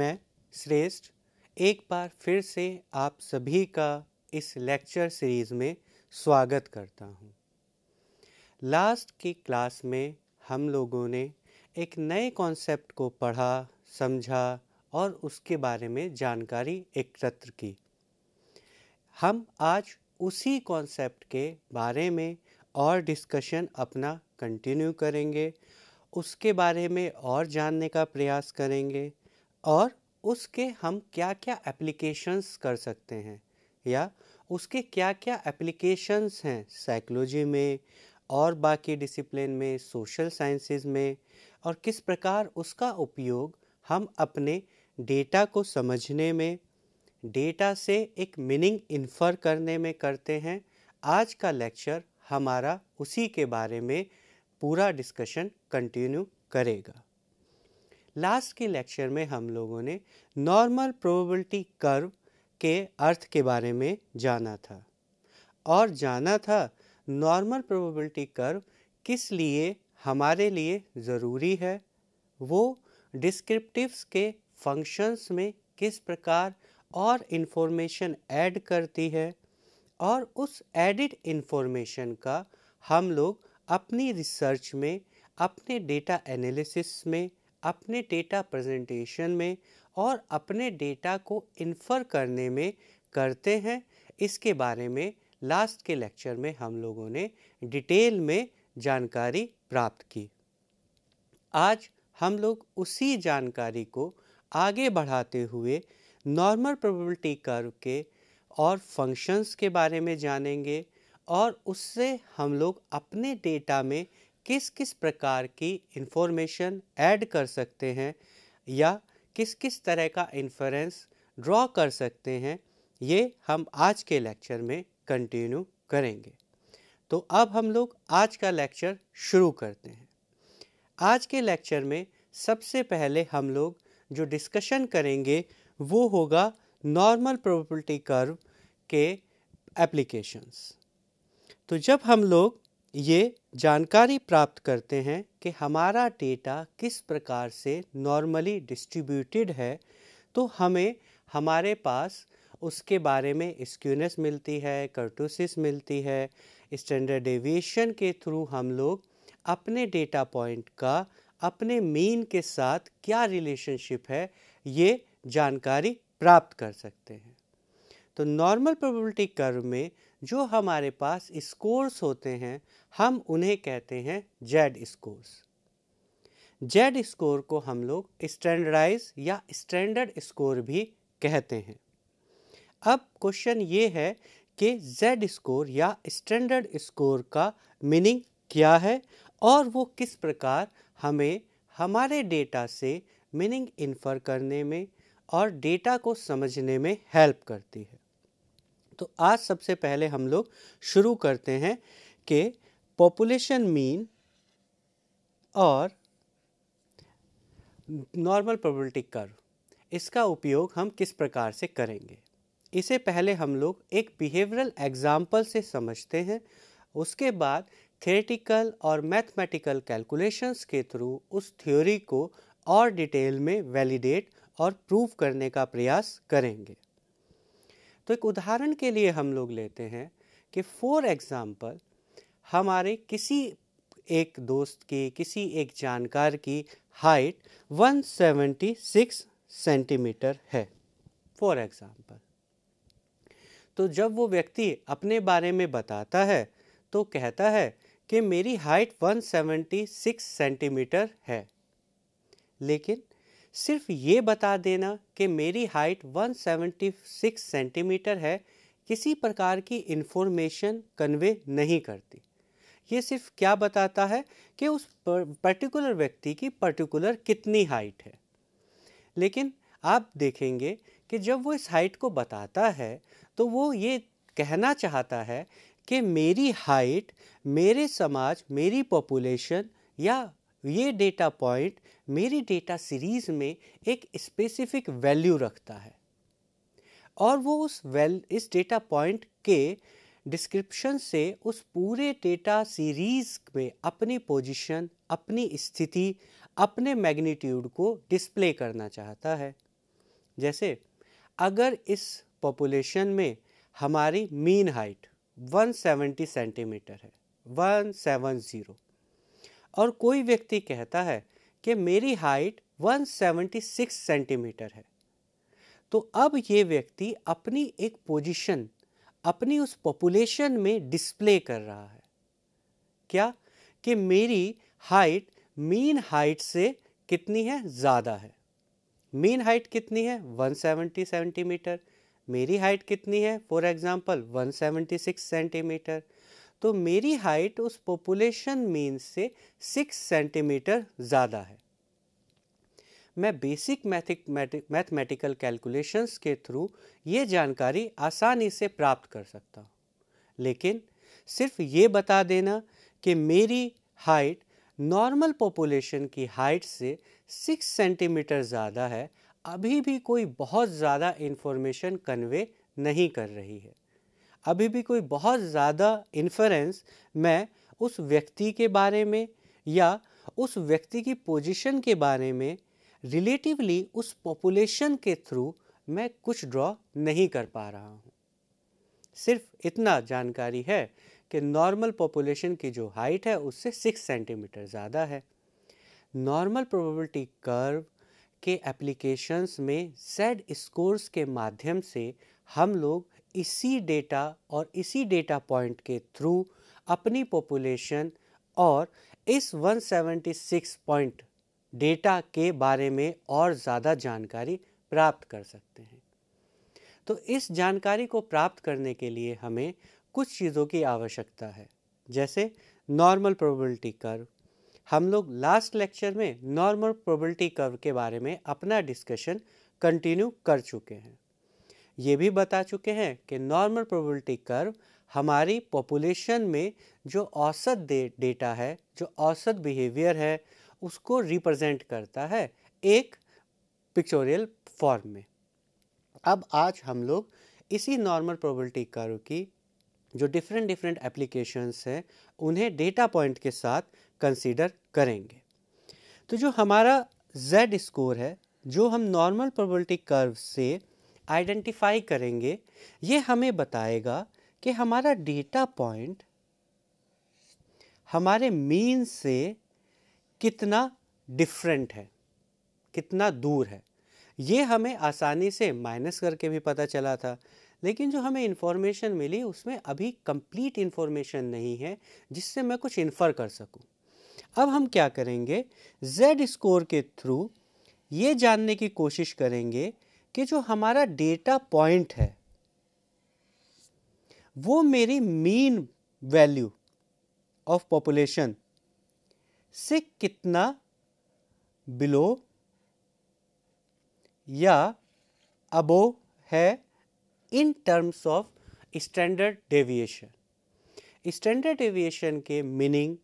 मैं श्रेष्ठ एक बार फिर से आप सभी का इस लेक्चर सीरीज़ में स्वागत करता हूँ लास्ट की क्लास में हम लोगों ने एक नए कॉन्सेप्ट को पढ़ा समझा और उसके बारे में जानकारी एकत्र की हम आज उसी कॉन्सेप्ट के बारे में और डिस्कशन अपना कंटिन्यू करेंगे उसके बारे में और जानने का प्रयास करेंगे और उसके हम क्या क्या एप्लीकेशंस कर सकते हैं या उसके क्या क्या एप्लीकेशंस हैं साइकोलॉजी में और बाकी डिसिप्लिन में सोशल साइंसेज में और किस प्रकार उसका उपयोग हम अपने डेटा को समझने में डेटा से एक मीनिंग इन्फर करने में करते हैं आज का लेक्चर हमारा उसी के बारे में पूरा डिस्कशन कंटिन्यू करेगा लास्ट के लेक्चर में हम लोगों ने नॉर्मल प्रोबेबिलिटी कर्व के अर्थ के बारे में जाना था और जाना था नॉर्मल प्रोबेबिलिटी कर्व किस लिए हमारे लिए ज़रूरी है वो डिस्क्रिप्टिव्स के फंक्शंस में किस प्रकार और इन्फॉर्मेशन ऐड करती है और उस एडिड इन्फॉर्मेशन का हम लोग अपनी रिसर्च में अपने डेटा एनालिसिस में अपने डेटा प्रेजेंटेशन में और अपने डेटा को इन्फर करने में करते हैं इसके बारे में लास्ट के लेक्चर में हम लोगों ने डिटेल में जानकारी प्राप्त की आज हम लोग उसी जानकारी को आगे बढ़ाते हुए नॉर्मल प्रोबेबिलिटी कर्व के और फंक्शंस के बारे में जानेंगे और उससे हम लोग अपने डेटा में किस किस प्रकार की इन्फॉर्मेशन ऐड कर सकते हैं या किस किस तरह का इन्फ्रेंस ड्रॉ कर सकते हैं ये हम आज के लेक्चर में कंटिन्यू करेंगे तो अब हम लोग आज का लेक्चर शुरू करते हैं आज के लेक्चर में सबसे पहले हम लोग जो डिस्कशन करेंगे वो होगा नॉर्मल प्रोबेबिलिटी कर्व के एप्लीकेशंस तो जब हम लोग ये जानकारी प्राप्त करते हैं कि हमारा डेटा किस प्रकार से नॉर्मली डिस्ट्रीब्यूटेड है तो हमें हमारे पास उसके बारे में स्क्यूनेस मिलती है कर्टोसिस मिलती है स्टैंडर्ड डेविएशन के थ्रू हम लोग अपने डेटा पॉइंट का अपने मीन के साथ क्या रिलेशनशिप है ये जानकारी प्राप्त कर सकते हैं तो नॉर्मल प्रोबेबिलिटी कर्व में जो हमारे पास स्कोर्स होते हैं हम उन्हें कहते हैं जेड स्कोर्स जेड स्कोर को हम लोग स्टैंडर्डाइज या स्टैंडर्ड स्कोर भी कहते हैं अब क्वेश्चन ये है कि जेड स्कोर या स्टैंडर्ड स्कोर का मीनिंग क्या है और वो किस प्रकार हमें हमारे डेटा से मीनिंग इन्फर करने में और डेटा को समझने में हेल्प करती है तो आज सबसे पहले हम लोग शुरू करते हैं कि पॉपुलेशन मीन और नॉर्मल प्रोबेबिलिटी कर इसका उपयोग हम किस प्रकार से करेंगे इसे पहले हम लोग एक बिहेवियरल एग्जाम्पल से समझते हैं उसके बाद थेरेटिकल और मैथमेटिकल कैलकुलेशंस के थ्रू उस थ्योरी को और डिटेल में वैलिडेट और प्रूव करने का प्रयास करेंगे तो एक उदाहरण के लिए हम लोग लेते हैं कि फॉर एग्ज़ाम्पल हमारे किसी एक दोस्त की किसी एक जानकार की हाइट 176 सेंटीमीटर है फॉर एग्ज़ाम्पल तो जब वो व्यक्ति अपने बारे में बताता है तो कहता है कि मेरी हाइट 176 सेंटीमीटर है लेकिन सिर्फ ये बता देना कि मेरी हाइट 176 सेंटीमीटर है किसी प्रकार की इन्फॉर्मेशन कन्वे नहीं करती ये सिर्फ क्या बताता है कि उस पर्टिकुलर व्यक्ति की पर्टिकुलर कितनी हाइट है लेकिन आप देखेंगे कि जब वो इस हाइट को बताता है तो वो ये कहना चाहता है कि मेरी हाइट मेरे समाज मेरी पॉपुलेशन या ये डेटा पॉइंट मेरी डेटा सीरीज़ में एक स्पेसिफिक वैल्यू रखता है और वो उस वेल इस डेटा पॉइंट के डिस्क्रिप्शन से उस पूरे डेटा सीरीज़ में अपनी पोजीशन अपनी स्थिति अपने मैग्नीट्यूड को डिस्प्ले करना चाहता है जैसे अगर इस पॉपुलेशन में हमारी मीन हाइट 170 सेंटीमीटर है 170 और कोई व्यक्ति कहता है कि मेरी हाइट 176 सेंटीमीटर है तो अब ये व्यक्ति अपनी एक पोजीशन अपनी उस पॉपुलेशन में डिस्प्ले कर रहा है क्या कि मेरी हाइट मीन हाइट से कितनी है ज़्यादा है मीन हाइट कितनी है 170 सेंटीमीटर मेरी हाइट कितनी है फॉर एग्जांपल 176 सेंटीमीटर तो मेरी हाइट उस पॉपुलेशन मीन से सिक्स सेंटीमीटर ज़्यादा है मैं बेसिक मैथमेटिकल कैलकुलेशंस के थ्रू ये जानकारी आसानी से प्राप्त कर सकता हूँ लेकिन सिर्फ ये बता देना कि मेरी हाइट नॉर्मल पॉपुलेशन की हाइट से सिक्स सेंटीमीटर ज़्यादा है अभी भी कोई बहुत ज़्यादा इन्फॉर्मेशन कन्वे नहीं कर रही है अभी भी कोई बहुत ज़्यादा इन्फ्रेंस मैं उस व्यक्ति के बारे में या उस व्यक्ति की पोजीशन के बारे में रिलेटिवली उस पॉपुलेशन के थ्रू मैं कुछ ड्रॉ नहीं कर पा रहा हूँ सिर्फ इतना जानकारी है कि नॉर्मल पॉपुलेशन की जो हाइट है उससे सिक्स सेंटीमीटर ज़्यादा है नॉर्मल प्रोबेबिलिटी कर्व के एप्लीकेशंस में सेड स्कोर्स के माध्यम से हम लोग इसी डेटा और इसी डेटा पॉइंट के थ्रू अपनी पॉपुलेशन और इस 176 पॉइंट डेटा के बारे में और ज़्यादा जानकारी प्राप्त कर सकते हैं तो इस जानकारी को प्राप्त करने के लिए हमें कुछ चीज़ों की आवश्यकता है जैसे नॉर्मल प्रोबेबिलिटी कर्व हम लोग लास्ट लेक्चर में नॉर्मल प्रोबेबिलिटी कर्व के बारे में अपना डिस्कशन कंटिन्यू कर चुके हैं ये भी बता चुके हैं कि नॉर्मल प्रोबेबिलिटी कर्व हमारी पॉपुलेशन में जो औसत दे, डेटा है जो औसत बिहेवियर है उसको रिप्रेजेंट करता है एक पिक्चोरियल फॉर्म में अब आज हम लोग इसी नॉर्मल प्रोबेबिलिटी कर्व की जो डिफरेंट डिफरेंट एप्लीकेशंस हैं उन्हें डेटा पॉइंट के साथ कंसीडर करेंगे तो जो हमारा जेड स्कोर है जो हम नॉर्मल प्रोबेबिलिटी कर्व से आइडेंटिफाई करेंगे ये हमें बताएगा कि हमारा डेटा पॉइंट हमारे मीन से कितना डिफरेंट है कितना दूर है ये हमें आसानी से माइनस करके भी पता चला था लेकिन जो हमें इन्फॉर्मेशन मिली उसमें अभी कंप्लीट इन्फॉर्मेशन नहीं है जिससे मैं कुछ इन्फर कर सकूं। अब हम क्या करेंगे जेड स्कोर के थ्रू ये जानने की कोशिश करेंगे कि जो हमारा डेटा पॉइंट है वो मेरी मीन वैल्यू ऑफ पॉपुलेशन से कितना बिलो या अबो है in terms of standard deviation standard deviation के मीनिंग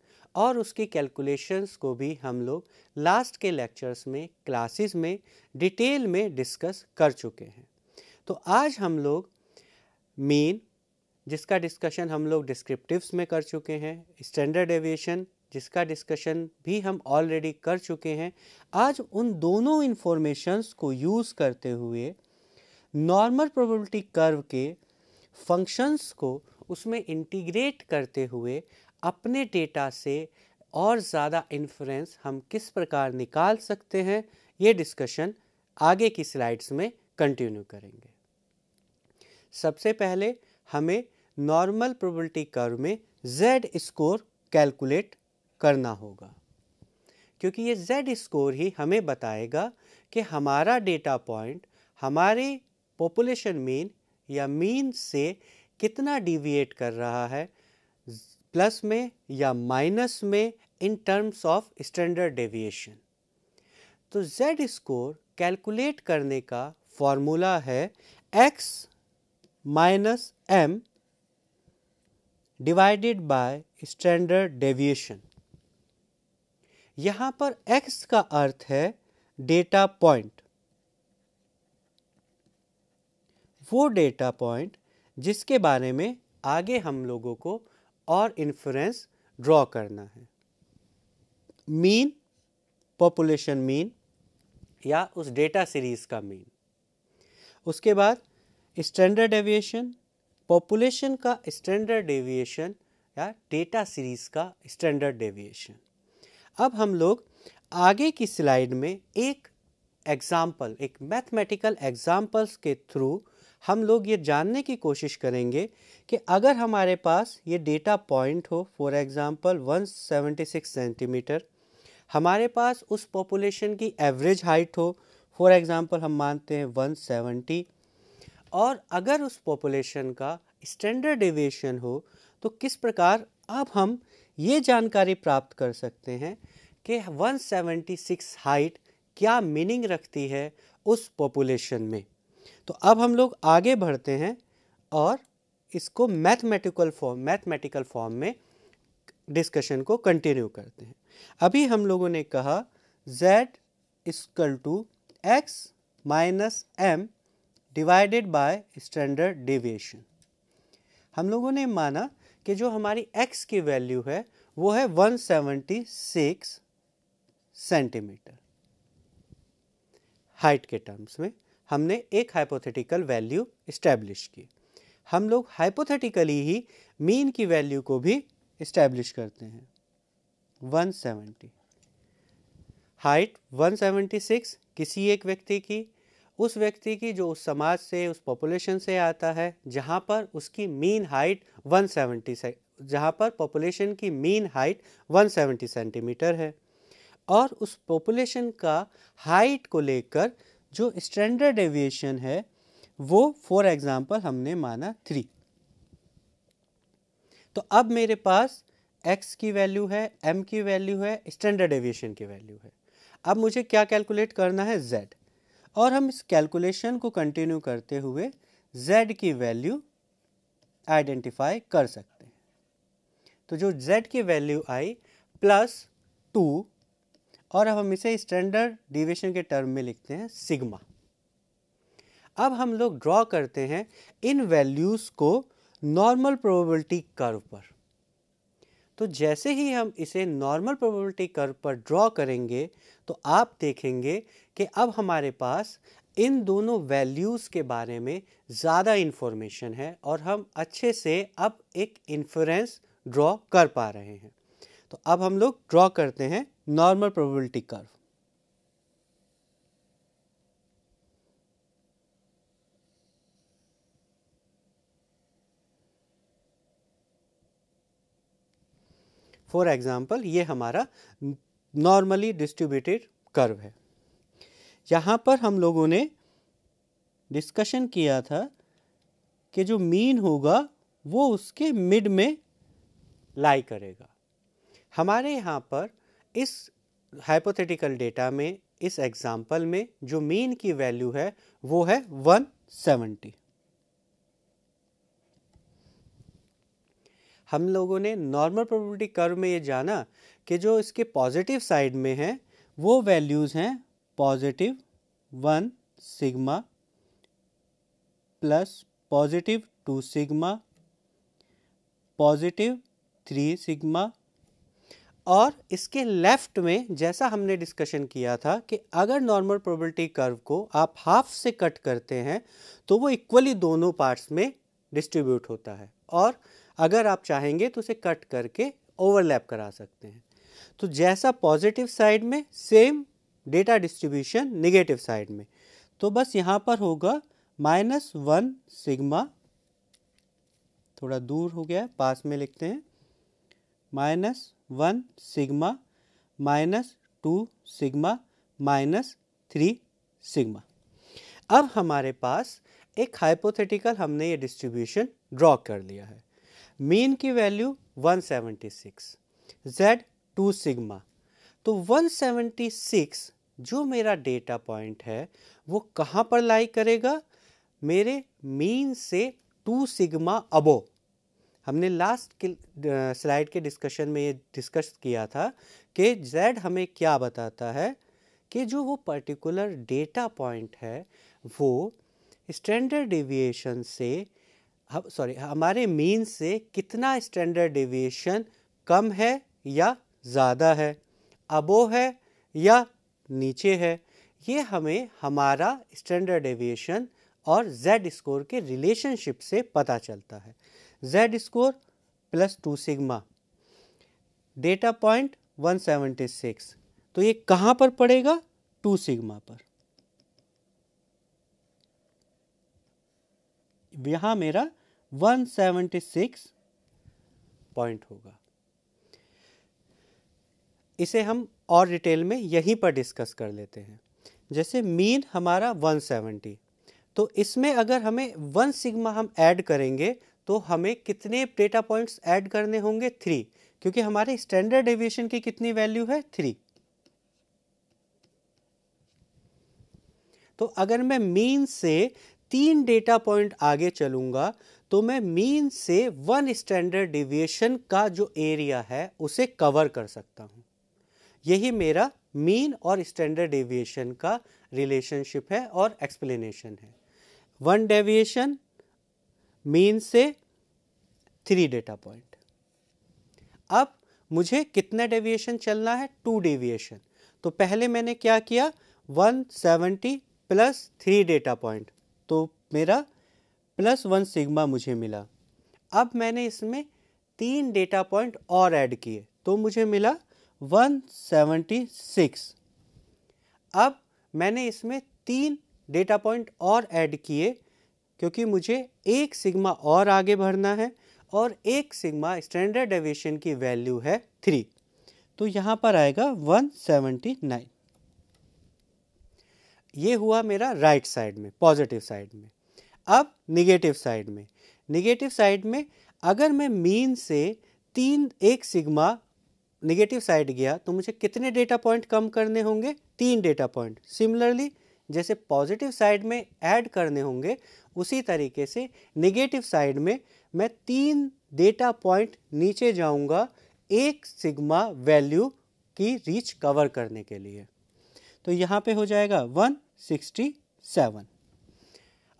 और उसकी कैलकुलेशंस को भी हम लोग लास्ट के लेक्चर्स में क्लासेस में डिटेल में डिस्कस कर चुके हैं तो आज हम लोग मीन जिसका डिस्कशन हम लोग डिस्क्रिप्टिव्स में कर चुके हैं स्टैंडर्ड एविएशन जिसका डिस्कशन भी हम ऑलरेडी कर चुके हैं आज उन दोनों इन्फॉर्मेशंस को यूज़ करते हुए नॉर्मल प्रोबेबिलिटी कर्व के फंक्शंस को उसमें इंटीग्रेट करते हुए अपने डेटा से और ज़्यादा इन्फ्लुएंस हम किस प्रकार निकाल सकते हैं ये डिस्कशन आगे की स्लाइड्स में कंटिन्यू करेंगे सबसे पहले हमें नॉर्मल प्रोबेबिलिटी कर्व में जेड स्कोर कैलकुलेट करना होगा क्योंकि ये जेड स्कोर ही हमें बताएगा कि हमारा डेटा पॉइंट हमारे पॉपुलेशन मीन या मीन से कितना डिविएट कर रहा है प्लस में या माइनस में in terms of standard deviation तो z स्कोर कैलकुलेट करने का फॉर्मूला है x minus M divided by standard deviation यहां पर x का अर्थ है डेटा पॉइंट वो डेटा पॉइंट जिसके बारे में आगे हम लोगों को और इन्फ्लुएंस ड्रॉ करना है मीन पॉपुलेशन मीन या उस डेटा सीरीज़ का मीन उसके बाद स्टैंडर्ड डेविएशन पॉपुलेशन का स्टैंडर्ड डेविएशन या डेटा सीरीज़ का स्टैंडर्ड डेविएशन अब हम लोग आगे की स्लाइड में एक एग्ज़ाम्पल एक मैथमेटिकल एग्ज़ाम्पल्स के थ्रू हम लोग ये जानने की कोशिश करेंगे कि अगर हमारे पास ये डेटा पॉइंट हो फॉर एग्ज़ाम्पल 176 सेंटीमीटर हमारे पास उस पॉपुलेशन की एवरेज हाइट हो फॉर एग्ज़ाम्पल हम मानते हैं 170 और अगर उस पॉपुलेशन का स्टैंडर्ड एविएशन हो तो किस प्रकार अब हम ये जानकारी प्राप्त कर सकते हैं कि 176 हाइट क्या मीनिंग रखती है उस पॉपुलेशन में तो अब हम लोग आगे बढ़ते हैं और इसको मैथमेटिकल फॉर्म मैथमेटिकल फॉर्म में डिस्कशन को कंटिन्यू करते हैं अभी हम लोगों ने कहा z equal to x minus M divided by standard deviation हम लोगों ने माना कि जो हमारी x की वैल्यू है वो है 176 सेंटीमीटर हाइट के टर्म्स में हमने एक हाइपोथेटिकल वैल्यू इस्टेब्लिश की हम लोग हाइपोथेटिकली ही मीन की वैल्यू को भी इस्टेब्लिश करते हैं 170 हाइट 176 किसी एक व्यक्ति की उस व्यक्ति की जो उस समाज से उस पॉपुलेशन से आता है जहाँ पर उसकी मीन हाइट 170 से जहाँ पर पॉपुलेशन की मीन हाइट 170 सेंटीमीटर है और उस पॉपुलेशन का हाइट को लेकर जो स्टैंडर्ड डेविएशन है वो फॉर एग्जांपल हमने माना थ्री तो अब मेरे पास एक्स की वैल्यू है एम की वैल्यू है स्टैंडर्ड डेविएशन की वैल्यू है अब मुझे क्या कैलकुलेट करना है जेड और हम इस कैलकुलेशन को कंटिन्यू करते हुए जेड की वैल्यू आइडेंटिफाई कर सकते हैं तो जो जेड की वैल्यू आई प्लस टू और अब हम इसे स्टैंडर्ड डिविएशन के टर्म में लिखते हैं सिग्मा अब हम लोग ड्रॉ करते हैं इन वैल्यूज़ को नॉर्मल प्रोबेबिलिटी कर्व पर तो जैसे ही हम इसे नॉर्मल प्रोबेबिलिटी कर्व पर ड्रॉ करेंगे तो आप देखेंगे कि अब हमारे पास इन दोनों वैल्यूज़ के बारे में ज़्यादा इन्फॉर्मेशन है और हम अच्छे से अब एक इन्फ्रेंस ड्रॉ कर पा रहे हैं तो अब हम लोग ड्रॉ करते हैं normal probability curve. For example ये हमारा नॉर्मली डिस्ट्रीब्यूटेड कर्व है यहां पर हम लोगों ने डिस्कशन किया था कि जो मीन होगा वो उसके मिड में लाई करेगा हमारे यहाँ पर इस हाइपोथेटिकल डेटा में इस एग्जाम्पल में जो मीन की वैल्यू है वो है 170 हम लोगों ने नॉर्मल प्रोबेबिलिटी कर्व में ये जाना कि जो इसके पॉजिटिव साइड में है वो वैल्यूज़ हैं positive one sigma plus positive two sigma positive three sigma और इसके लेफ्ट में जैसा हमने डिस्कशन किया था कि अगर नॉर्मल प्रोबेबिलिटी कर्व को आप हाफ से कट करते हैं तो वो इक्वली दोनों पार्ट्स में डिस्ट्रीब्यूट होता है और अगर आप चाहेंगे तो उसे कट करके ओवरलैप करा सकते हैं तो जैसा पॉजिटिव साइड में same data distribution negative side में तो बस यहाँ पर होगा माइनस वन सिग्मा थोड़ा दूर हो गया पास में लिखते हैं minus one sigma minus two sigma minus three sigma अब हमारे पास एक हाइपोथेटिकल हमने ये डिस्ट्रीब्यूशन ड्रॉ कर लिया है मीन की वैल्यू 176 जेड टू सिग्मा तो 176 जो मेरा डेटा पॉइंट है वो कहाँ पर लाई करेगा मेरे मीन से टू सिग्मा अबो हमने लास्ट स्लाइड uh, के डिस्कशन में ये डिस्कस किया था कि जेड हमें क्या बताता है कि जो वो पर्टिकुलर डेटा पॉइंट है वो स्टैंडर्ड डेविएशन से हम सॉरी हमारे मीन से कितना स्टैंडर्ड डेविएशन कम है या ज़्यादा है अबो है या नीचे है ये हमें हमारा स्टैंडर्ड एविएशन और जेड स्कोर के रिलेशनशिप से पता चलता है z score plus two sigma data point 176 तो ये कहाँ पर पड़ेगा टू सिग्मा पर यहाँ मेरा 176 पॉइंट होगा इसे हम और डिटेल में यहीं पर डिस्कस कर लेते हैं जैसे मीन हमारा 170 तो इसमें अगर हमें वन सिग्मा हम ऐड करेंगे तो हमें कितने डेटा पॉइंट्स ऐड करने होंगे थ्री क्योंकि हमारे स्टैंडर्ड डेविएशन की कितनी वैल्यू है थ्री तो अगर मैं मीन से तीन डेटा पॉइंट आगे चलूंगा तो मैं मीन से वन स्टैंडर्ड डेविएशन का जो एरिया है उसे कवर कर सकता हूं यही मेरा मीन और स्टैंडर्ड डेविएशन का रिलेशनशिप है और एक्सप्लेनेशन है वन डेविएशन मीन से थ्री डेटा पॉइंट अब मुझे कितना डेविएशन चलना है टू डेविएशन तो पहले मैंने क्या किया 170 प्लस थ्री डेटा पॉइंट तो मेरा प्लस वन सिग्मा मुझे मिला अब मैंने इसमें तीन डेटा पॉइंट और ऐड किए तो मुझे मिला 176 अब मैंने इसमें तीन डेटा पॉइंट और ऐड किए क्योंकि मुझे एक सिग्मा और आगे बढ़ना है और एक सिग्मा स्टैंडर्ड डेविएशन की वैल्यू है थ्री तो यहाँ पर आएगा वन सेवेंटी नाइन ये हुआ मेरा राइट right साइड में पॉजिटिव साइड में अब निगेटिव साइड में निगेटिव साइड में अगर मैं मीन से तीन एक सिग्मा निगेटिव साइड गया तो मुझे कितने डेटा पॉइंट कम करने होंगे तीन डेटा पॉइंट सिमिलरली जैसे पॉजिटिव साइड में ऐड करने होंगे उसी तरीके से नेगेटिव साइड में मैं तीन डेटा पॉइंट नीचे जाऊंगा एक सिग्मा वैल्यू की रीच कवर करने के लिए तो यहाँ पे हो जाएगा 167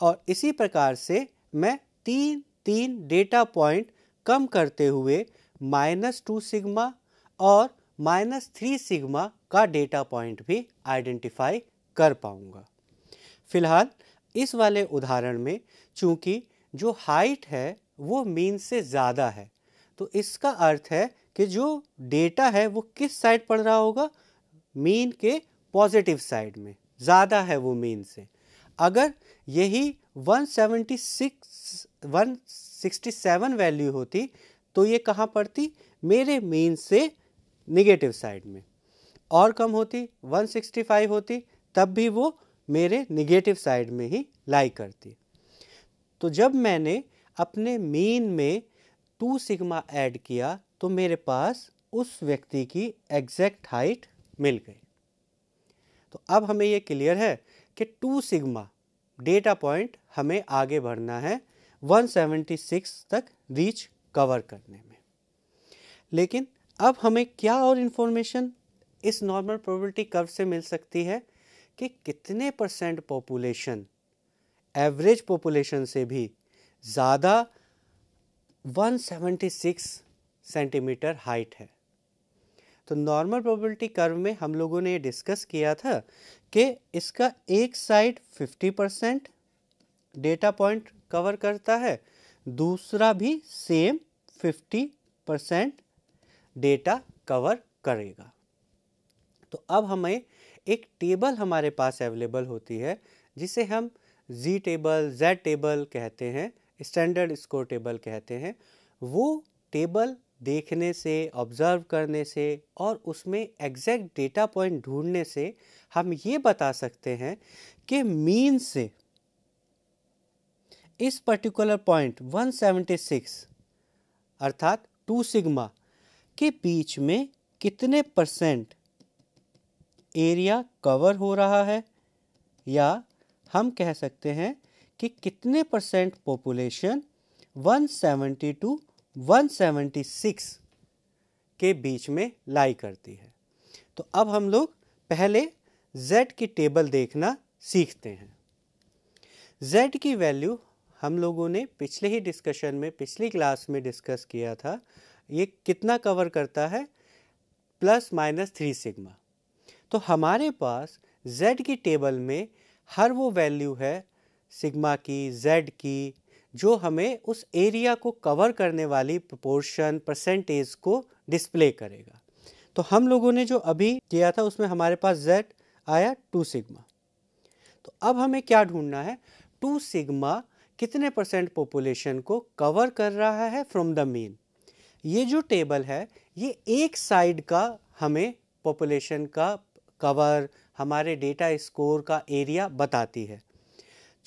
और इसी प्रकार से मैं तीन तीन डेटा पॉइंट कम करते हुए माइनस टू सिग्मा और माइनस थ्री सिग्मा का डेटा पॉइंट भी आइडेंटिफाई कर पाऊंगा फिलहाल इस वाले उदाहरण में चूंकि जो हाइट है वो मीन से ज़्यादा है तो इसका अर्थ है कि जो डेटा है वो किस साइड पड़ रहा होगा मीन के पॉजिटिव साइड में ज़्यादा है वो मीन से अगर यही 176 167 वैल्यू होती तो ये कहाँ पड़ती मेरे मीन से निगेटिव साइड में और कम होती 165 होती तब भी वो मेरे निगेटिव साइड में ही लाई करती तो जब मैंने अपने मीन में टू सिग्मा ऐड किया तो मेरे पास उस व्यक्ति की एग्जैक्ट हाइट मिल गई तो अब हमें ये क्लियर है कि टू सिग्मा डेटा पॉइंट हमें आगे बढ़ना है 176 तक रीच कवर करने में लेकिन अब हमें क्या और इन्फॉर्मेशन इस नॉर्मल प्रोबेबिलिटी कर्व से मिल सकती है कि कितने परसेंट पॉपुलेशन एवरेज पॉपुलेशन से भी ज़्यादा 176 सेंटीमीटर हाइट है तो नॉर्मल प्रोबेबिलिटी कर्व में हम लोगों ने ये डिस्कस किया था कि इसका एक side 50 percent data point cover करता है दूसरा भी सेम 50 परसेंट डेटा कवर करेगा तो अब हमें एक टेबल हमारे पास अवेलेबल होती है जिसे हम जी टेबल जेड टेबल कहते हैं स्टैंडर्ड स्कोर टेबल कहते हैं वो टेबल देखने से ऑब्ज़र्व करने से और उसमें एग्जैक्ट डेटा पॉइंट ढूंढने से हम ये बता सकते हैं कि मीन से इस पर्टिकुलर पॉइंट 176 अर्थात टू सिग्मा के बीच में कितने परसेंट एरिया कवर हो रहा है या हम कह सकते हैं कि कितने परसेंट पॉपुलेशन 170 टू 176 के बीच में लाई करती है तो अब हम लोग पहले z की टेबल देखना सीखते हैं z की वैल्यू हम लोगों ने पिछले ही डिस्कशन में पिछली क्लास में डिस्कस किया था ये कितना कवर करता है प्लस माइनस थ्री सिग्मा तो हमारे पास z की टेबल में हर वो वैल्यू है सिग्मा की z की जो हमें उस एरिया को कवर करने वाली प्रोपोर्शन परसेंटेज को डिस्प्ले करेगा तो हम लोगों ने जो अभी किया था उसमें हमारे पास z आया टू सिग्मा तो अब हमें क्या ढूंढना है टू सिग्मा कितने परसेंट पॉपुलेशन को कवर कर रहा है फ्रॉम द मीन ये जो टेबल है ये एक साइड का हमें पॉपुलेशन का कवर हमारे डेटा स्कोर का एरिया बताती है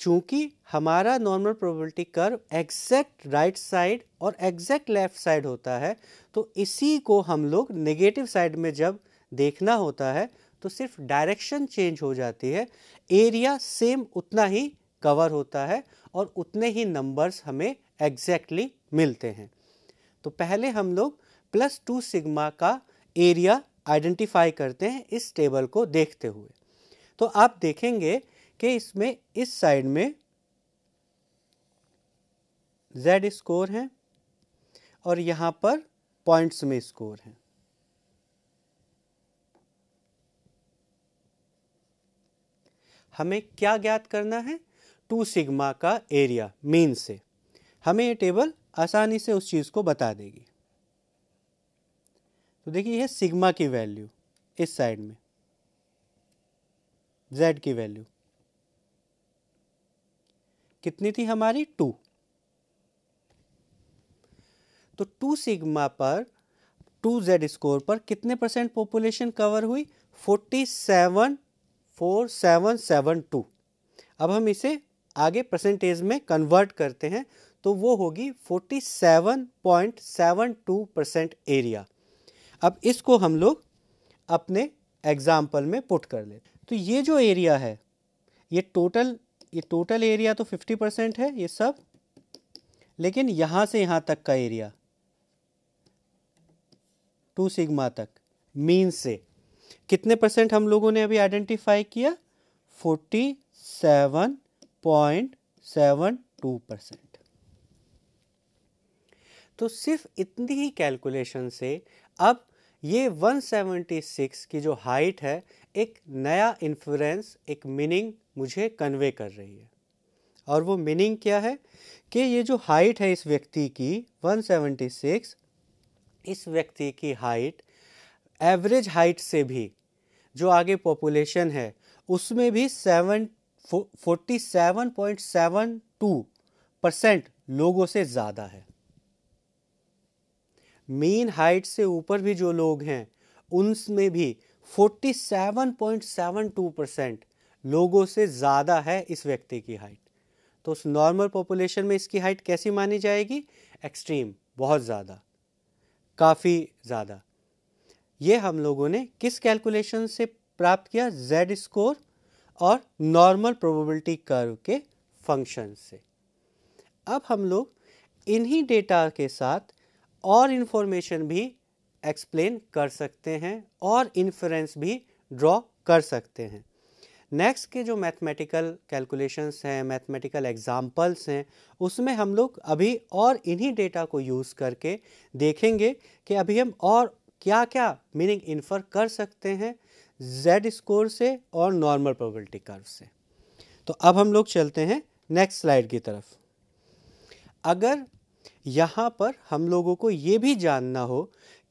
चूँकि हमारा normal probability curve exact right side और एग्जैक्ट लेफ्ट साइड होता है तो इसी को हम लोग नेगेटिव साइड में जब देखना होता है तो सिर्फ डायरेक्शन चेंज हो जाती है एरिया सेम उतना ही कवर होता है और उतने ही नंबर्स हमें एग्जैक्टली मिलते हैं तो पहले हम लोग प्लस टू सिग्मा का एरिया आइडेंटिफाई करते हैं इस टेबल को देखते हुए तो आप देखेंगे कि इसमें इस साइड में जेड स्कोर है और यहाँ पर पॉइंट्स में स्कोर है हमें क्या ज्ञात करना है टू सिग्मा का एरिया मीन से हमें ये टेबल आसानी से उस चीज़ को बता देगी तो देखिए ये सिग्मा की वैल्यू इस साइड में जेड की वैल्यू कितनी थी हमारी टू तो टू सिग्मा पर टू जेड स्कोर पर कितने परसेंट पॉपुलेशन कवर हुई forty seven four seven seven two अब हम इसे आगे परसेंटेज में कन्वर्ट करते हैं तो वो होगी forty seven point seven two percent area अब इसको हम लोग अपने एग्ज़ाम्पल में पुट कर लेते तो ये जो एरिया है ये टोटल ये टोटल एरिया तो 50 परसेंट है ये सब लेकिन यहाँ से यहाँ तक का एरिया टू सिग्मा तक मीन से कितने परसेंट हम लोगों ने अभी आइडेंटिफाई किया 47.72 परसेंट तो सिर्फ इतनी ही कैलकुलेशन से अब ये 176 की जो हाइट है एक नया इन्फ्लुएंस एक मीनिंग मुझे कन्वे कर रही है और वो मीनिंग क्या है कि ये जो हाइट है इस व्यक्ति की 176 इस व्यक्ति की हाइट एवरेज हाइट से भी जो आगे पॉपुलेशन है उसमें भी seven forty seven point seven two percent लोगों से ज़्यादा है मेन हाइट से ऊपर भी जो लोग हैं उनमें भी 47.72 परसेंट लोगों से ज़्यादा है इस व्यक्ति की हाइट तो उस नॉर्मल पॉपुलेशन में इसकी हाइट कैसी मानी जाएगी एक्सट्रीम बहुत ज़्यादा काफ़ी ज़्यादा ये हम लोगों ने किस कैलकुलेशन से प्राप्त किया जेड स्कोर और नॉर्मल प्रोबेबिलिटी कर्व के फंक्शन से अब हम लोग इन्हीं डेटा के साथ और इन्फॉर्मेशन भी एक्सप्लेन कर सकते हैं और इन्फ्रेंस भी ड्रॉ कर सकते हैं नेक्स्ट के जो मैथमेटिकल कैलकुलेशंस हैं मैथमेटिकल एग्जांपल्स हैं उसमें हम लोग अभी और इन्हीं डेटा को यूज़ करके देखेंगे कि अभी हम और क्या क्या मीनिंग इन्फर कर सकते हैं जेड स्कोर से और नॉर्मल प्रोबेबिलिटी कर्व से तो अब हम लोग चलते हैं नेक्स्ट स्लाइड की तरफ अगर यहाँ पर हम लोगों को ये भी जानना हो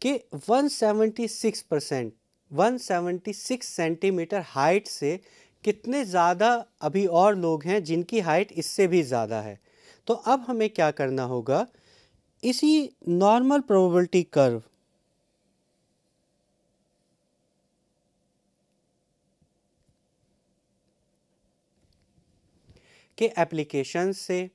कि 176 परसेंट 176 सेंटीमीटर हाइट से कितने ज़्यादा अभी और लोग हैं जिनकी हाइट इससे भी ज़्यादा है तो अब हमें क्या करना होगा इसी नॉर्मल प्रोबेबिलिटी कर्व के एप्लीकेशन से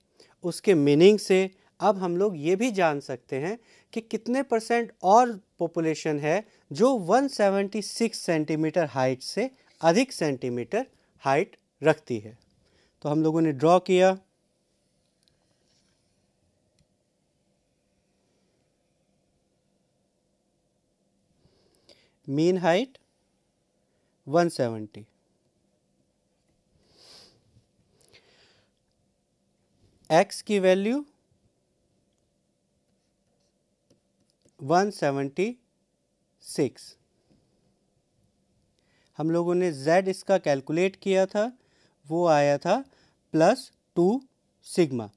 उसके मीनिंग से अब हम लोग ये भी जान सकते हैं कि कितने परसेंट और पॉपुलेशन है जो 176 सेंटीमीटर हाइट से अधिक सेंटीमीटर हाइट रखती है तो हम लोगों ने ड्रॉ किया मीन हाइट 170 एक्स की वैल्यू वन सेवेंटी सिक्स हम लोगों ने z इसका कैलकुलेट किया था वो आया था प्लस टू सिग्मा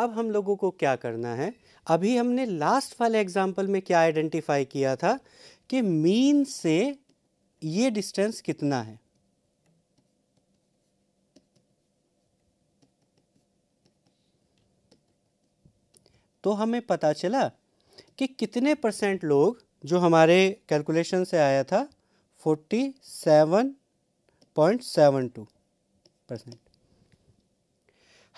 अब हम लोगों को क्या करना है अभी हमने लास्ट वाले एग्जाम्पल में क्या आइडेंटिफाई किया था कि मीन से ये डिस्टेंस कितना है तो हमें पता चला कि कितने परसेंट लोग जो हमारे कैलकुलेशन से आया था forty seven point seven two percent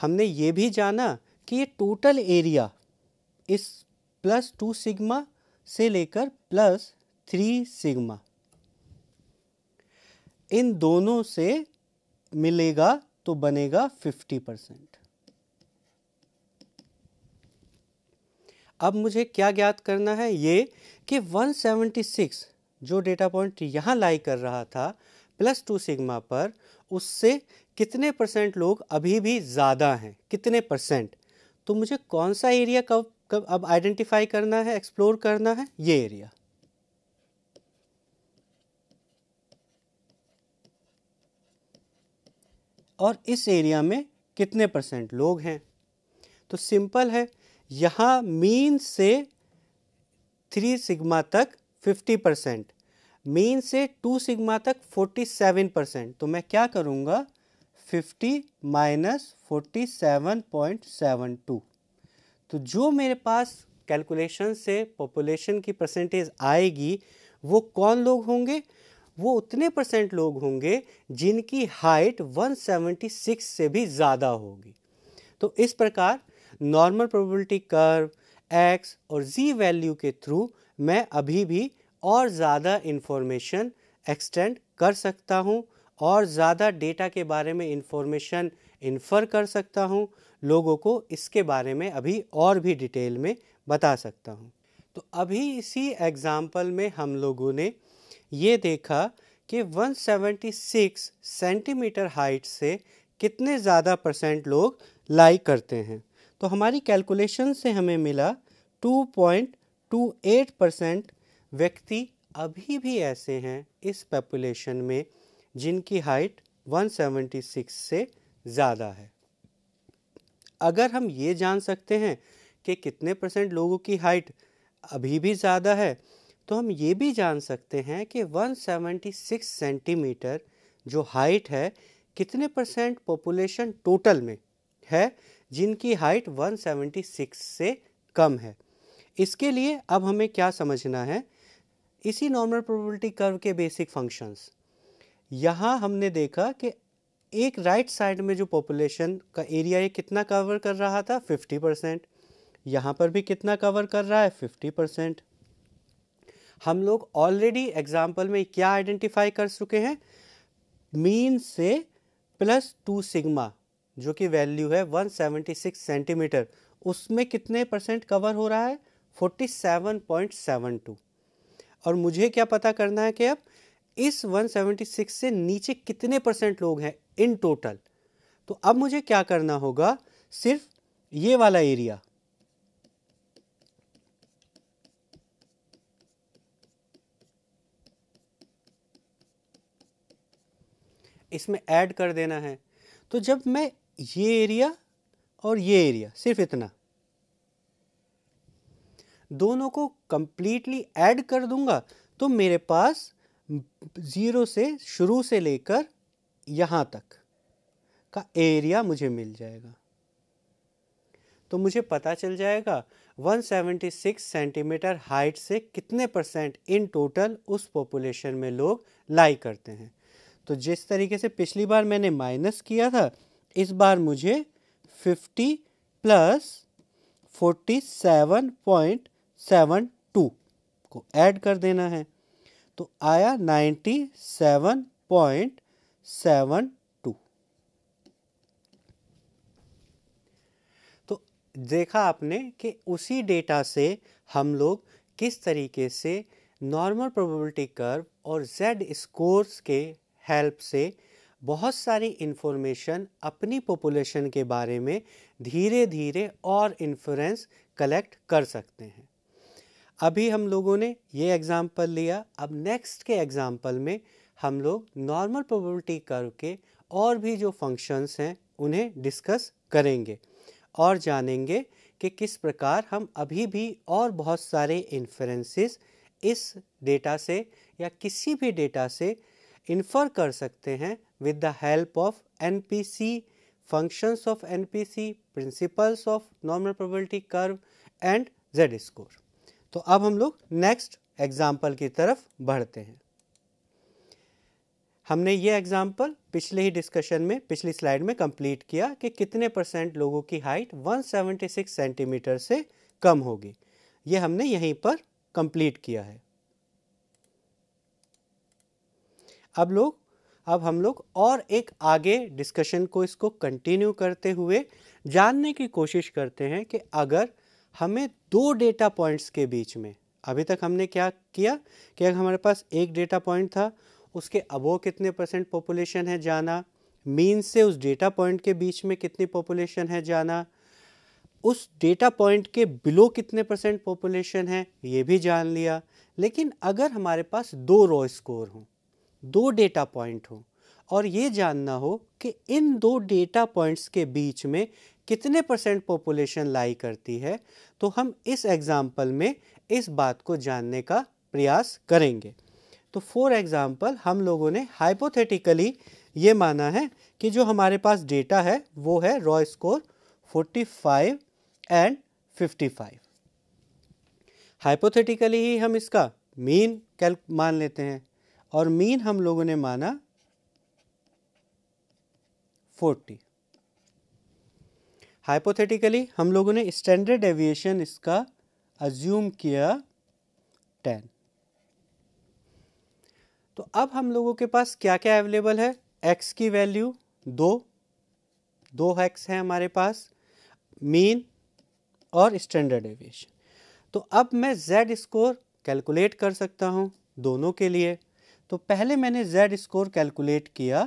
हमने ये भी जाना कि ये टोटल एरिया इस प्लस टू सिग्मा से लेकर प्लस थ्री सिग्मा इन दोनों से मिलेगा तो बनेगा 50 परसेंट अब मुझे क्या ज्ञात करना है ये कि 176 जो डेटा पॉइंट यहां लाई कर रहा था प्लस टू सिग्मा पर उससे कितने परसेंट लोग अभी भी ज़्यादा हैं कितने परसेंट तो मुझे कौन सा एरिया कब कब अब आइडेंटिफाई करना है एक्सप्लोर करना है ये एरिया और इस एरिया में कितने परसेंट लोग हैं तो सिंपल है यहाँ मीन से थ्री सिग्मा तक फिफ्टी परसेंट मीन से टू सिग्मा तक फोर्टी सेवन परसेंट तो मैं क्या करूँगा fifty minus forty seven point seven two तो जो मेरे पास कैलकुलेशन से पॉपुलेशन की परसेंटेज आएगी वो कौन लोग होंगे वो उतने परसेंट लोग होंगे जिनकी हाइट 176 से भी ज़्यादा होगी तो इस प्रकार नॉर्मल प्रोबेबिलिटी कर्व एक्स और जी वैल्यू के थ्रू मैं अभी भी और ज़्यादा इन्फॉर्मेशन एक्सटेंड कर सकता हूँ और ज़्यादा डेटा के बारे में इन्फॉर्मेशन इन्फर कर सकता हूँ लोगों को इसके बारे में अभी और भी डिटेल में बता सकता हूँ तो अभी इसी एग्ज़ाम्पल में हम लोगों ने ये देखा कि 176 सेंटीमीटर हाइट से कितने ज़्यादा परसेंट लोग लाइक करते हैं तो हमारी कैलकुलेशन से हमें मिला 2.28 परसेंट व्यक्ति अभी भी ऐसे हैं इस पॉपुलेशन में जिनकी हाइट 176 से ज़्यादा है अगर हम ये जान सकते हैं कि कितने परसेंट लोगों की हाइट अभी भी ज़्यादा है तो हम ये भी जान सकते हैं कि 176 सेंटीमीटर जो हाइट है कितने परसेंट पॉपुलेशन टोटल में है जिनकी हाइट 176 से कम है इसके लिए अब हमें क्या समझना है इसी नॉर्मल प्रोबेबिलिटी कर्व के बेसिक फंक्शंस यहाँ हमने देखा कि एक राइट right साइड में जो पॉपुलेशन का एरिया ये कितना कवर कर रहा था 50 परसेंट यहाँ पर भी कितना कवर कर रहा है 50 परसेंट हम लोग ऑलरेडी एग्जाम्पल में क्या आइडेंटिफाई कर चुके हैं मीन से प्लस टू सिग्मा जो कि वैल्यू है 176 सेंटीमीटर उसमें कितने परसेंट कवर हो रहा है 47.72 और मुझे क्या पता करना है कि अब इस 176 से नीचे कितने परसेंट लोग हैं इन टोटल तो अब मुझे क्या करना होगा सिर्फ ये वाला एरिया इसमें ऐड कर देना है तो जब मैं ये एरिया और ये एरिया सिर्फ इतना दोनों को कंप्लीटली ऐड कर दूंगा तो मेरे पास ज़ीरो से शुरू से लेकर यहां तक का एरिया मुझे मिल जाएगा तो मुझे पता चल जाएगा 176 सेंटीमीटर हाइट से कितने परसेंट इन टोटल उस पॉपुलेशन में लोग लाई करते हैं तो जिस तरीके से पिछली बार मैंने माइनस किया था इस बार मुझे 50 प्लस 47.72 को ऐड कर देना है तो आया 97.72 तो देखा आपने कि उसी डेटा से हम लोग किस तरीके से नॉर्मल प्रोबेबिलिटी कर्व और जेड स्कोर्स के हेल्प से बहुत सारी इन्फॉर्मेशन अपनी पॉपुलेशन के बारे में धीरे धीरे और इन्फ्लुएंस कलेक्ट कर सकते हैं अभी हम लोगों ने ये एग्ज़ाम्पल लिया अब नेक्स्ट के एग्ज़ाम्पल में हम लोग नॉर्मल प्रोबेबिलिटी करके और भी जो फंक्शंस हैं उन्हें डिस्कस करेंगे और जानेंगे कि किस प्रकार हम अभी भी और बहुत सारे इन्फ्रेंसेस इस डेटा से या किसी भी डेटा से इन्फर कर सकते हैं with the help of NPC functions of N P C principles of normal probability curve and z score तो अब हम लोग नेक्स्ट एग्जाम्पल की तरफ बढ़ते हैं हमने ये एग्जाम्पल पिछले ही डिस्कशन में पिछली स्लाइड में कंप्लीट किया कि कितने परसेंट लोगों की हाइट 176 सेंटीमीटर से कम होगी ये हमने यहीं पर कंप्लीट किया है अब लोग अब हम लोग और एक आगे डिस्कशन को इसको कंटिन्यू करते हुए जानने की कोशिश करते हैं कि अगर हमें दो डेटा पॉइंट्स के बीच में अभी तक हमने क्या किया कि अगर हमारे पास एक डेटा पॉइंट था उसके अबो कितने परसेंट पॉपुलेशन है जाना मीन से उस डेटा पॉइंट के बीच में कितनी पॉपुलेशन है जाना उस डेटा पॉइंट के बिलो कितने परसेंट पॉपुलेशन है ये भी जान लिया लेकिन अगर हमारे पास दो रॉ स्कोर हों दो डेटा पॉइंट हो और ये जानना हो कि इन दो डेटा पॉइंट्स के बीच में कितने परसेंट पॉपुलेशन लाई करती है तो हम इस एग्ज़ाम्पल में इस बात को जानने का प्रयास करेंगे तो फॉर एग्ज़ाम्पल हम लोगों ने हाइपोथेटिकली ये माना है कि जो हमारे पास डेटा है वो है रॉ स्कोर 45 एंड 55 हाइपोथेटिकली ही हम इसका मीन कैल मान लेते हैं और मीन हम लोगों ने माना 40 हाइपोथेटिकली हम लोगों ने स्टैंडर्ड एविएशन इसका अज्यूम किया 10 तो अब हम लोगों के पास क्या क्या अवेलेबल है एक्स की वैल्यू दो दो एक्स है हमारे पास मीन और स्टैंडर्ड एविएशन तो अब मैं जेड स्कोर कैलकुलेट कर सकता हूं दोनों के लिए तो पहले मैंने z स्कोर कैलकुलेट किया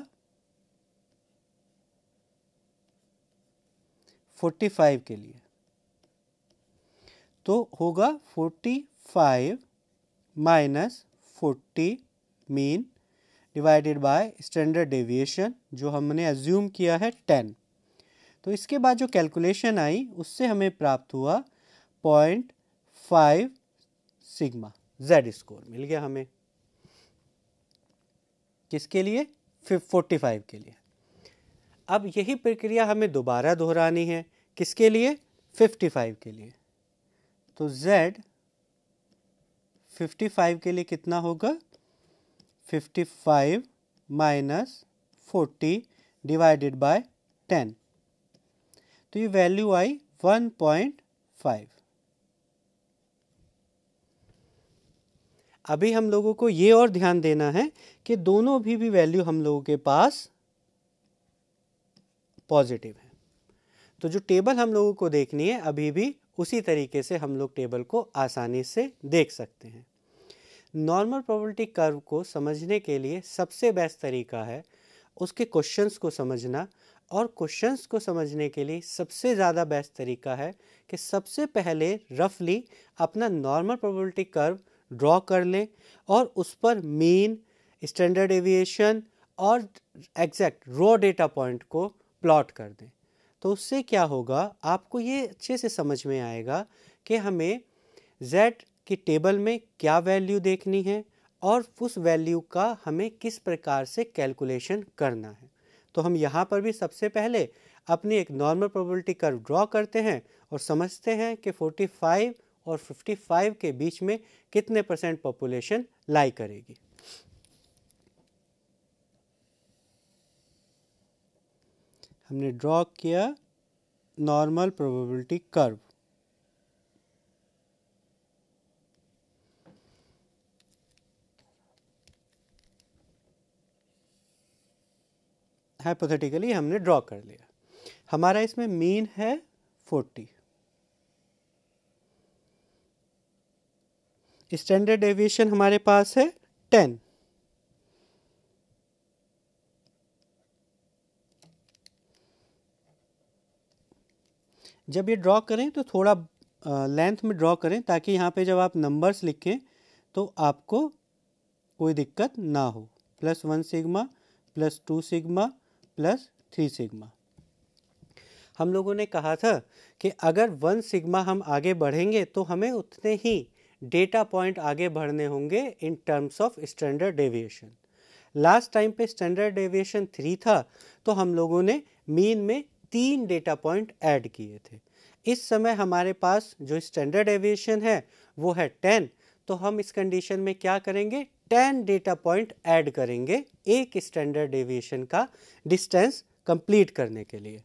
45 के लिए तो होगा 45 minus 40 mean divided by standard deviation जो हमने एज्यूम किया है 10 तो इसके बाद जो कैलकुलेशन आई उससे हमें प्राप्त हुआ point five sigma z score मिल गया हमें किसके लिए फोर्टी फाइव के लिए अब यही प्रक्रिया हमें दोबारा दोहरानी है किसके लिए फिफ्टी फाइव के लिए तो z फिफ्टी फाइव के लिए कितना होगा fifty five minus forty divided by ten तो ये वैल्यू आई वन पॉइंट फाइव अभी हम लोगों को ये और ध्यान देना है कि दोनों भी भी वैल्यू हम लोगों के पास पॉजिटिव है तो जो टेबल हम लोगों को देखनी है अभी भी उसी तरीके से हम लोग टेबल को आसानी से देख सकते हैं नॉर्मल प्रोबेबिलिटी कर्व को समझने के लिए सबसे बेस्ट तरीका है उसके क्वेश्चंस को समझना और क्वेश्चंस को समझने के लिए सबसे ज़्यादा बेस्ट तरीका है कि सबसे पहले रफली अपना नॉर्मल प्रोबेबिलिटी कर्व ड्रॉ कर लें और उस पर मीन स्टैंडर्ड एविएशन और एग्जैक्ट रॉ डेटा पॉइंट को प्लॉट कर दें तो उससे क्या होगा आपको ये अच्छे से समझ में आएगा कि हमें z की टेबल में क्या वैल्यू देखनी है और उस वैल्यू का हमें किस प्रकार से कैलकुलेशन करना है तो हम यहाँ पर भी सबसे पहले अपनी एक नॉर्मल प्रोबेबिलिटी कर्व ड्रॉ करते हैं और समझते हैं कि 45 और 55 के बीच में कितने परसेंट पॉपुलेशन लाई करेगी हमने ड्रॉ किया नॉर्मल प्रोबेबिलिटी कर्व हाइपोथेटिकली हमने ड्रॉ कर लिया हमारा इसमें मीन है स्टैंडर्ड डेविएशन हमारे पास है टेन जब ये ड्रॉ करें तो थोड़ा लेंथ में ड्रॉ करें ताकि यहाँ पे जब आप नंबर्स लिखें तो आपको कोई दिक्कत ना हो plus one sigma plus two sigma plus three sigma हम लोगों ने कहा था कि अगर वन सिग्मा हम आगे बढ़ेंगे तो हमें उतने ही डेटा पॉइंट आगे बढ़ने होंगे in terms of standard deviation last time पे स्टैंडर्ड डेविएशन थ्री था तो हम लोगों ने मीन में तीन डेटा पॉइंट ऐड किए थे इस समय हमारे पास जो स्टैंडर्ड डेविएशन है वो है टेन तो हम इस कंडीशन में क्या करेंगे टेन डेटा पॉइंट ऐड करेंगे एक स्टैंडर्ड एविएशन का डिस्टेंस कंप्लीट करने के लिए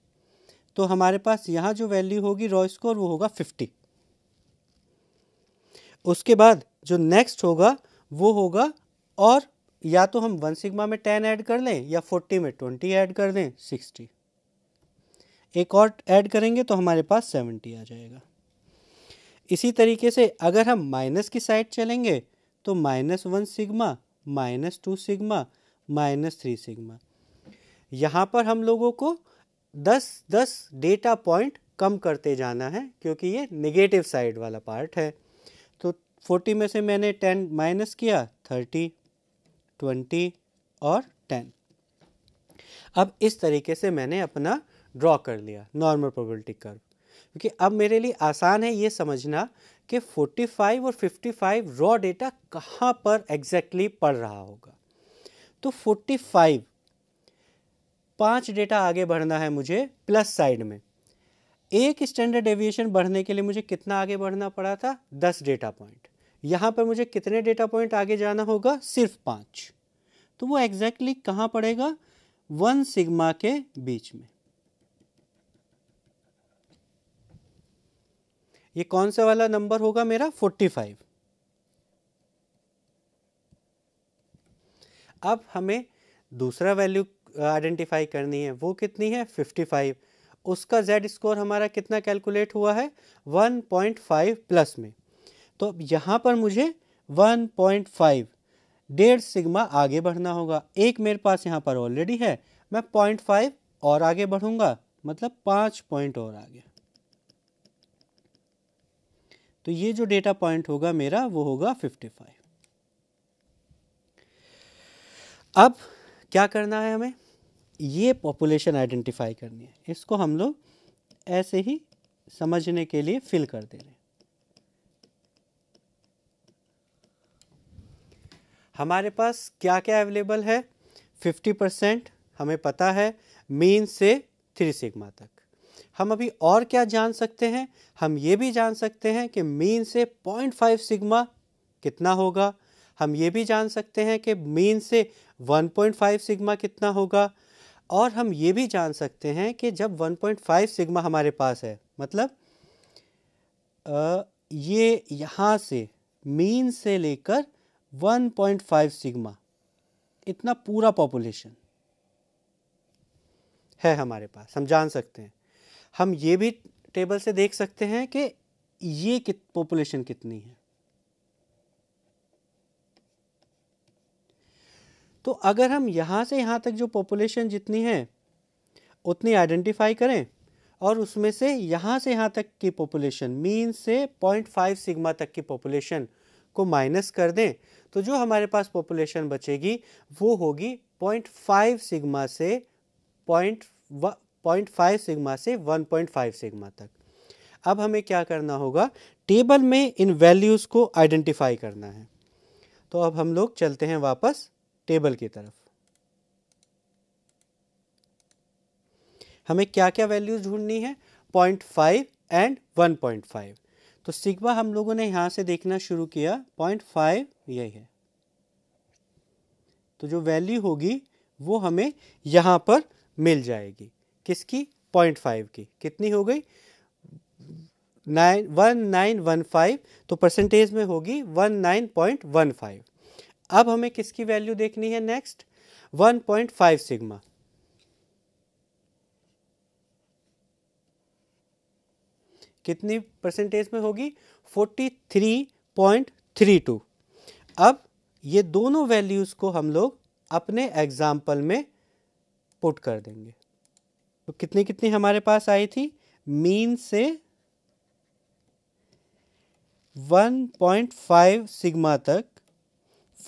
तो हमारे पास यहाँ जो वैल्यू होगी रॉ स्कोर वो होगा फिफ्टी उसके बाद जो नेक्स्ट होगा वो होगा और या तो हम वन सिग्मा में टेन ऐड कर लें या फोर्टी में ट्वेंटी ऐड कर दें सिक्सटी एक और ऐड करेंगे तो हमारे पास सेवेंटी आ जाएगा इसी तरीके से अगर हम माइनस की साइड चलेंगे तो minus one sigma minus two sigma minus three sigma यहाँ पर हम लोगों को दस दस डेटा पॉइंट कम करते जाना है क्योंकि ये नेगेटिव साइड वाला पार्ट है फोर्टी में से मैंने टेन माइनस किया थर्टी ट्वेंटी और टेन अब इस तरीके से मैंने अपना ड्रॉ कर लिया नॉर्मल प्रोबेबिलिटी कर्व क्योंकि अब मेरे लिए आसान है ये समझना कि 45 और 55 रॉ डेटा कहाँ पर एग्जैक्टली exactly पढ़ रहा होगा तो 45 पांच डेटा आगे बढ़ना है मुझे प्लस साइड में एक स्टैंडर्ड एविएशन बढ़ने के लिए मुझे कितना आगे बढ़ना पड़ा था दस डेटा पॉइंट यहाँ पर मुझे कितने डेटा पॉइंट आगे जाना होगा सिर्फ पाँच तो वो एग्जैक्टली exactly कहाँ पड़ेगा वन सिग्मा के बीच में ये कौन सा वाला नंबर होगा मेरा फोर्टी फाइव अब हमें दूसरा वैल्यू आइडेंटिफाई uh, करनी है वो कितनी है फिफ्टी फाइव उसका जेड स्कोर हमारा कितना कैलकुलेट हुआ है वन पॉइंट फाइव प्लस में तो यहाँ पर मुझे 1.5 डेढ़ सिग्मा आगे बढ़ना होगा एक मेरे पास यहाँ पर ऑलरेडी है मैं पॉइंट फाइव और आगे बढ़ूंगा मतलब पाँच पॉइंट और आगे तो ये जो डेटा पॉइंट होगा मेरा वो होगा 55 अब क्या करना है हमें ये पॉपुलेशन आइडेंटिफाई करनी है इसको हम लोग ऐसे ही समझने के लिए फिल कर दे रहे हैं हमारे पास क्या क्या अवेलेबल है 50 परसेंट हमें पता है मीन से थ्री सिग्मा तक हम अभी और क्या जान सकते हैं हम ये भी जान सकते हैं कि मीन से 0.5 सिग्मा कितना होगा हम ये भी जान सकते हैं कि मीन से 1.5 सिग्मा कितना होगा और हम ये भी जान सकते हैं कि जब 1.5 सिग्मा हमारे पास है मतलब आ, ये यहाँ से मीन से लेकर 1.5 सिग्मा इतना पूरा पॉपुलेशन है हमारे पास हम जान सकते हैं हम ये भी टेबल से देख सकते हैं कि ये कित पॉपुलेशन कितनी है तो अगर हम यहाँ से यहाँ तक जो पॉपुलेशन जितनी है उतनी आइडेंटिफाई करें और उसमें से यहाँ से यहाँ तक की पॉपुलेशन मीन से 0.5 सिग्मा तक की पॉपुलेशन को माइनस कर दें तो जो हमारे पास पॉपुलेशन बचेगी वो होगी पॉइंट फाइव सिग्मा से पॉइंट पॉइंट फाइव सिग्मा से वन पॉइंट फाइव सिग्मा तक अब हमें क्या करना होगा टेबल में इन वैल्यूज़ को आइडेंटिफाई करना है तो अब हम लोग चलते हैं वापस टेबल की तरफ हमें क्या क्या वैल्यूज़ ढूंढनी है point five and one point five तो सिग्मा हम लोगों ने यहाँ से देखना शुरू किया पॉइंट फाइव यही है तो जो वैल्यू होगी वो हमें यहाँ पर मिल जाएगी किसकी पॉइंट फाइव की कितनी हो गई nine one nine one five तो परसेंटेज में होगी one nine point one five अब हमें किसकी वैल्यू देखनी है next one point five sigma कितनी परसेंटेज में होगी 43.32 अब ये दोनों वैल्यूज़ को हम लोग अपने एग्जाम्पल में पुट कर देंगे तो कितनी कितनी हमारे पास आई थी मीन से 1.5 सिग्मा तक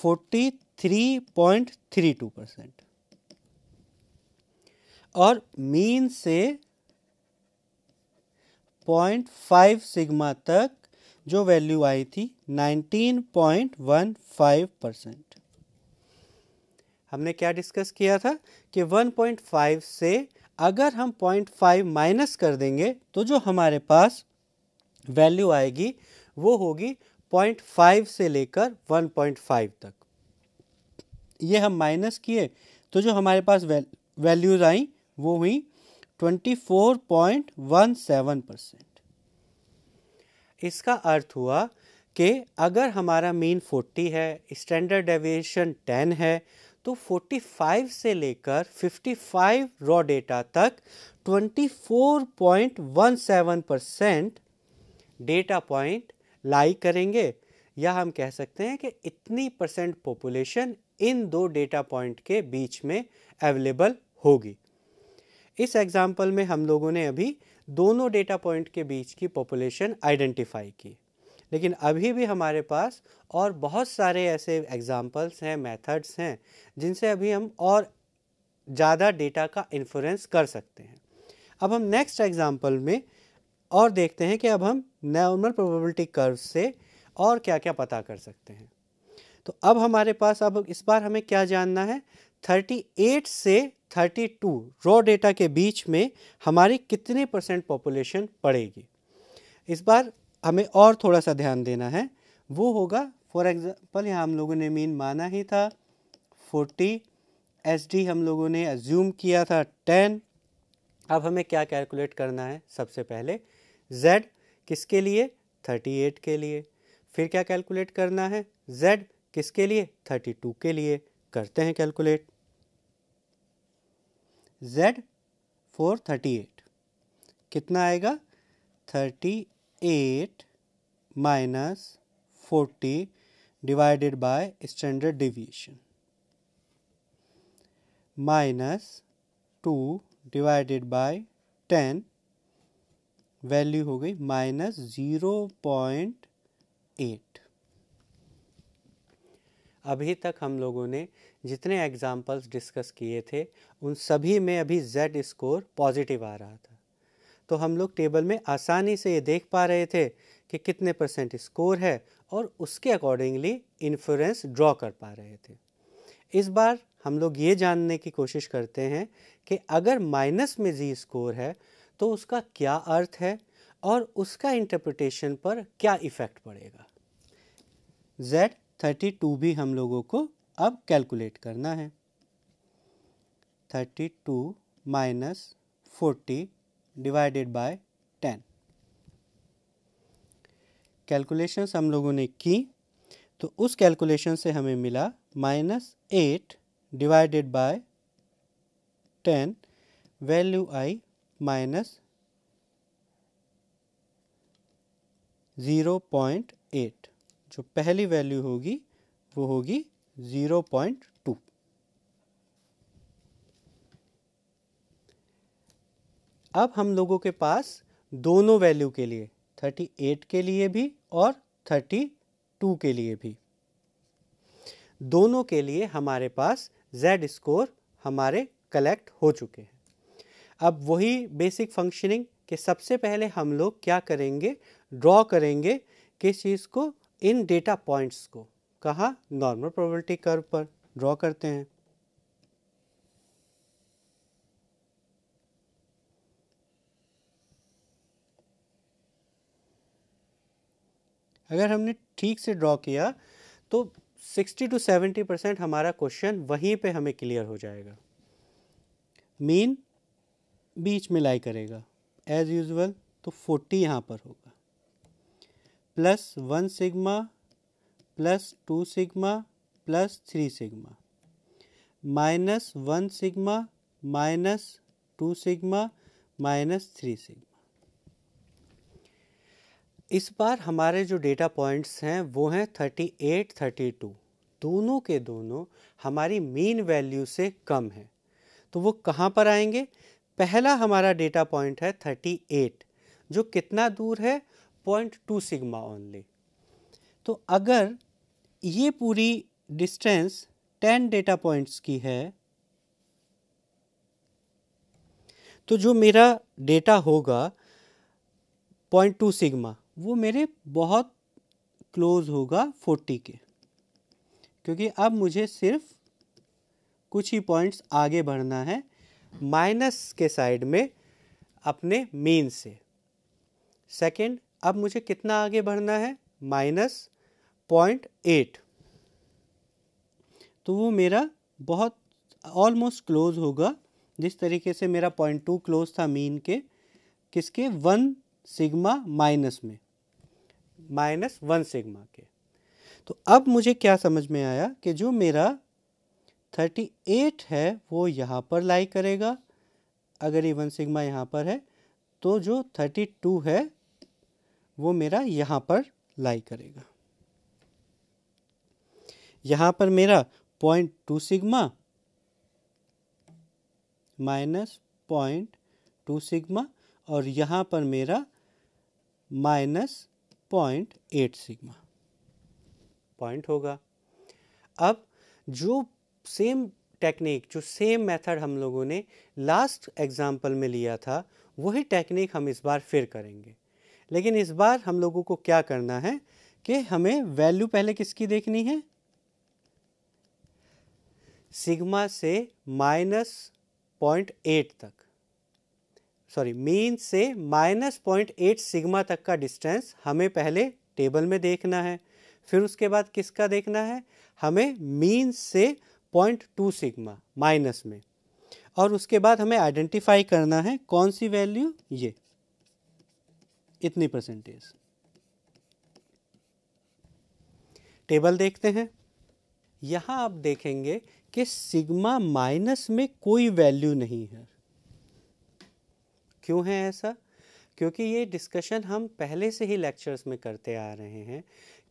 43.32 परसेंट और मीन से पॉइंट फाइव सिग्मा तक जो वैल्यू आई थी पॉइंट वन फाइव परसेंट हमने क्या डिस्कस किया था कि 1.5 से अगर हम 0.5 माइनस कर देंगे तो जो हमारे पास वैल्यू आएगी वो होगी 0.5 से लेकर 1.5 तक ये हम माइनस किए तो जो हमारे पास वैल्यूज़ आई वो हुई 24.17 परसेंट इसका अर्थ हुआ कि अगर हमारा मीन 40 है स्टैंडर्ड डेविएशन 10 है तो 45 से लेकर 55 रॉ डेटा तक 24.17 परसेंट डेटा पॉइंट लाई करेंगे या हम कह सकते हैं कि इतनी परसेंट पॉपुलेशन इन दो डेटा पॉइंट के बीच में अवेलेबल होगी इस एग्जाम्पल में हम लोगों ने अभी दोनों डेटा पॉइंट के बीच की पॉपुलेशन आइडेंटिफाई की लेकिन अभी भी हमारे पास और बहुत सारे ऐसे एग्जाम्पल्स हैं मेथड्स हैं जिनसे अभी हम और ज़्यादा डेटा का इन्फ्लुएंस कर सकते हैं अब हम नेक्स्ट एग्जाम्पल में और देखते हैं कि अब हम नॉर्मल प्रोबेबिलिटी कर्व से और क्या क्या पता कर सकते हैं तो अब हमारे पास अब इस बार हमें क्या जानना है 38 से 32 रॉ डेटा के बीच में हमारी कितने परसेंट पॉपुलेशन पड़ेगी इस बार हमें और थोड़ा सा ध्यान देना है वो होगा फॉर एग्ज़ाम्पल यहाँ हम लोगों ने मीन माना ही था 40 एस डी हम लोगों ने एज्यूम किया था 10 अब हमें क्या कैलकुलेट करना है सबसे पहले z किसके लिए 38 के लिए फिर क्या कैलकुलेट करना है z किसके लिए 32 के लिए करते हैं calculate z for thirty eight कितना आएगा thirty eight minus forty divided by standard deviation minus two divided by ten value हो गई माइनस ज़ीरो पॉइंट एट अभी तक हम लोगों ने जितने एग्ज़ाम्पल्स डिस्कस किए थे उन सभी में अभी जेड स्कोर पॉजिटिव आ रहा था तो हम लोग टेबल में आसानी से ये देख पा रहे थे कि कितने परसेंट स्कोर है और उसके अकॉर्डिंगली इन्फ्लुएंस ड्रॉ कर पा रहे थे इस बार हम लोग ये जानने की कोशिश करते हैं कि अगर माइनस में जी स्कोर है तो उसका क्या अर्थ है और उसका इंटरप्रिटेशन पर क्या इफ़ेक्ट पड़ेगा जेड थर्टी टू भी हम लोगों को अब कैलकुलेट करना है thirty two minus forty divided by ten calculations हम लोगों ने की तो उस कैलकुलेशन से हमें मिला minus eight divided by ten value आई माइनस ज़ीरो पॉइंट एट जो पहली वैल्यू होगी वो होगी ज़ीरो पॉइंट टू अब हम लोगों के पास दोनों वैल्यू के लिए थर्टी एट के लिए भी और थर्टी टू के लिए भी दोनों के लिए हमारे पास z स्कोर हमारे कलेक्ट हो चुके हैं अब वही बेसिक फंक्शनिंग के सबसे पहले हम लोग क्या करेंगे ड्रॉ करेंगे किस चीज़ को इन डेटा पॉइंट्स को कहा नॉर्मल प्रोबेबिलिटी कर्व पर ड्रॉ करते हैं अगर हमने ठीक से ड्रॉ किया तो 60 टू 70 परसेंट हमारा क्वेश्चन वहीं पे हमें क्लियर हो जाएगा मीन बीच में लाई करेगा एज यूजल तो 40 यहाँ पर होगा plus one sigma plus two sigma plus three sigma minus one sigma minus two sigma minus three sigma इस बार हमारे जो डेटा पॉइंट्स हैं वो हैं थर्टी एट थर्टी टू दोनों के दोनों हमारी मीन वैल्यू से कम है तो वो कहाँ पर आएंगे पहला हमारा डेटा पॉइंट है थर्टी एट जो कितना दूर है पॉइंट टू सिग्मा ओनली तो अगर ये पूरी डिस्टेंस टेन डेटा पॉइंट्स की है तो जो मेरा डेटा होगा पॉइंट टू सिग्मा वो मेरे बहुत क्लोज होगा फोर्टी के क्योंकि अब मुझे सिर्फ कुछ ही पॉइंट्स आगे बढ़ना है माइनस के साइड में अपने मीन से सेकंड अब मुझे कितना आगे बढ़ना है माइनस पॉइंट एट तो वो मेरा बहुत ऑलमोस्ट क्लोज होगा जिस तरीके से मेरा पॉइंट टू क्लोज था मीन के किसके वन सिग्मा माइनस में माइनस वन सिग्मा के तो अब मुझे क्या समझ में आया कि जो मेरा थर्टी एट है वो यहाँ पर लाई करेगा अगर ये वन सिग्मा यहाँ पर है तो जो थर्टी टू है वो मेरा यहाँ पर लाई करेगा यहाँ पर मेरा point two sigma minus point two sigma और यहाँ पर मेरा minus point eight sigma point होगा अब जो सेम टेक्निक जो सेम मेथड हम लोगों ने लास्ट एग्जाम्पल में लिया था वही टेक्निक हम इस बार फिर करेंगे लेकिन इस बार हम लोगों को क्या करना है कि हमें वैल्यू पहले किसकी देखनी है सिग्मा से माइनस पॉइंट एट तक सॉरी मीन से माइनस पॉइंट एट सिग्मा तक का डिस्टेंस हमें पहले टेबल में देखना है फिर उसके बाद किसका देखना है हमें मीन से पॉइंट टू सिग्मा माइनस में और उसके बाद हमें आइडेंटिफाई करना है कौन सी वैल्यू ये इतनी परसेंटेज टेबल देखते हैं यहां आप देखेंगे कि सिग्मा माइनस में कोई वैल्यू नहीं है क्यों है ऐसा क्योंकि ये डिस्कशन हम पहले से ही लेक्चर्स में करते आ रहे हैं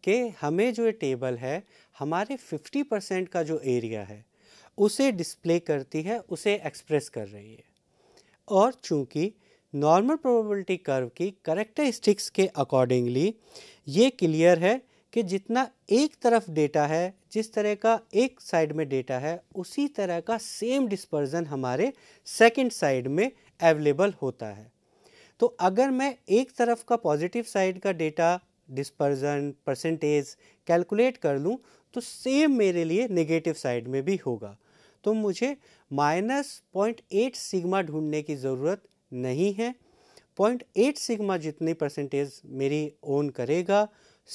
कि हमें जो ये टेबल है हमारे 50 परसेंट का जो एरिया है उसे डिस्प्ले करती है उसे एक्सप्रेस कर रही है और चूंकि नॉर्मल प्रोबेबिलिटी कर्व की करेक्टरिस्टिक्स के अकॉर्डिंगली ये क्लियर है कि जितना एक तरफ डेटा है जिस तरह का एक साइड में डेटा है उसी तरह का सेम डिस्पर्जन हमारे सेकंड साइड में अवेलेबल होता है तो अगर मैं एक तरफ का पॉजिटिव साइड का डेटा डिस्पर्जन परसेंटेज कैलकुलेट कर लूँ तो सेम मेरे लिए नेगेटिव साइड में भी होगा तो मुझे माइनस पॉइंट एट सिग्मा ढूंढने की ज़रूरत नहीं है पॉइंट एट सिग्मा जितनी परसेंटेज मेरी ओन करेगा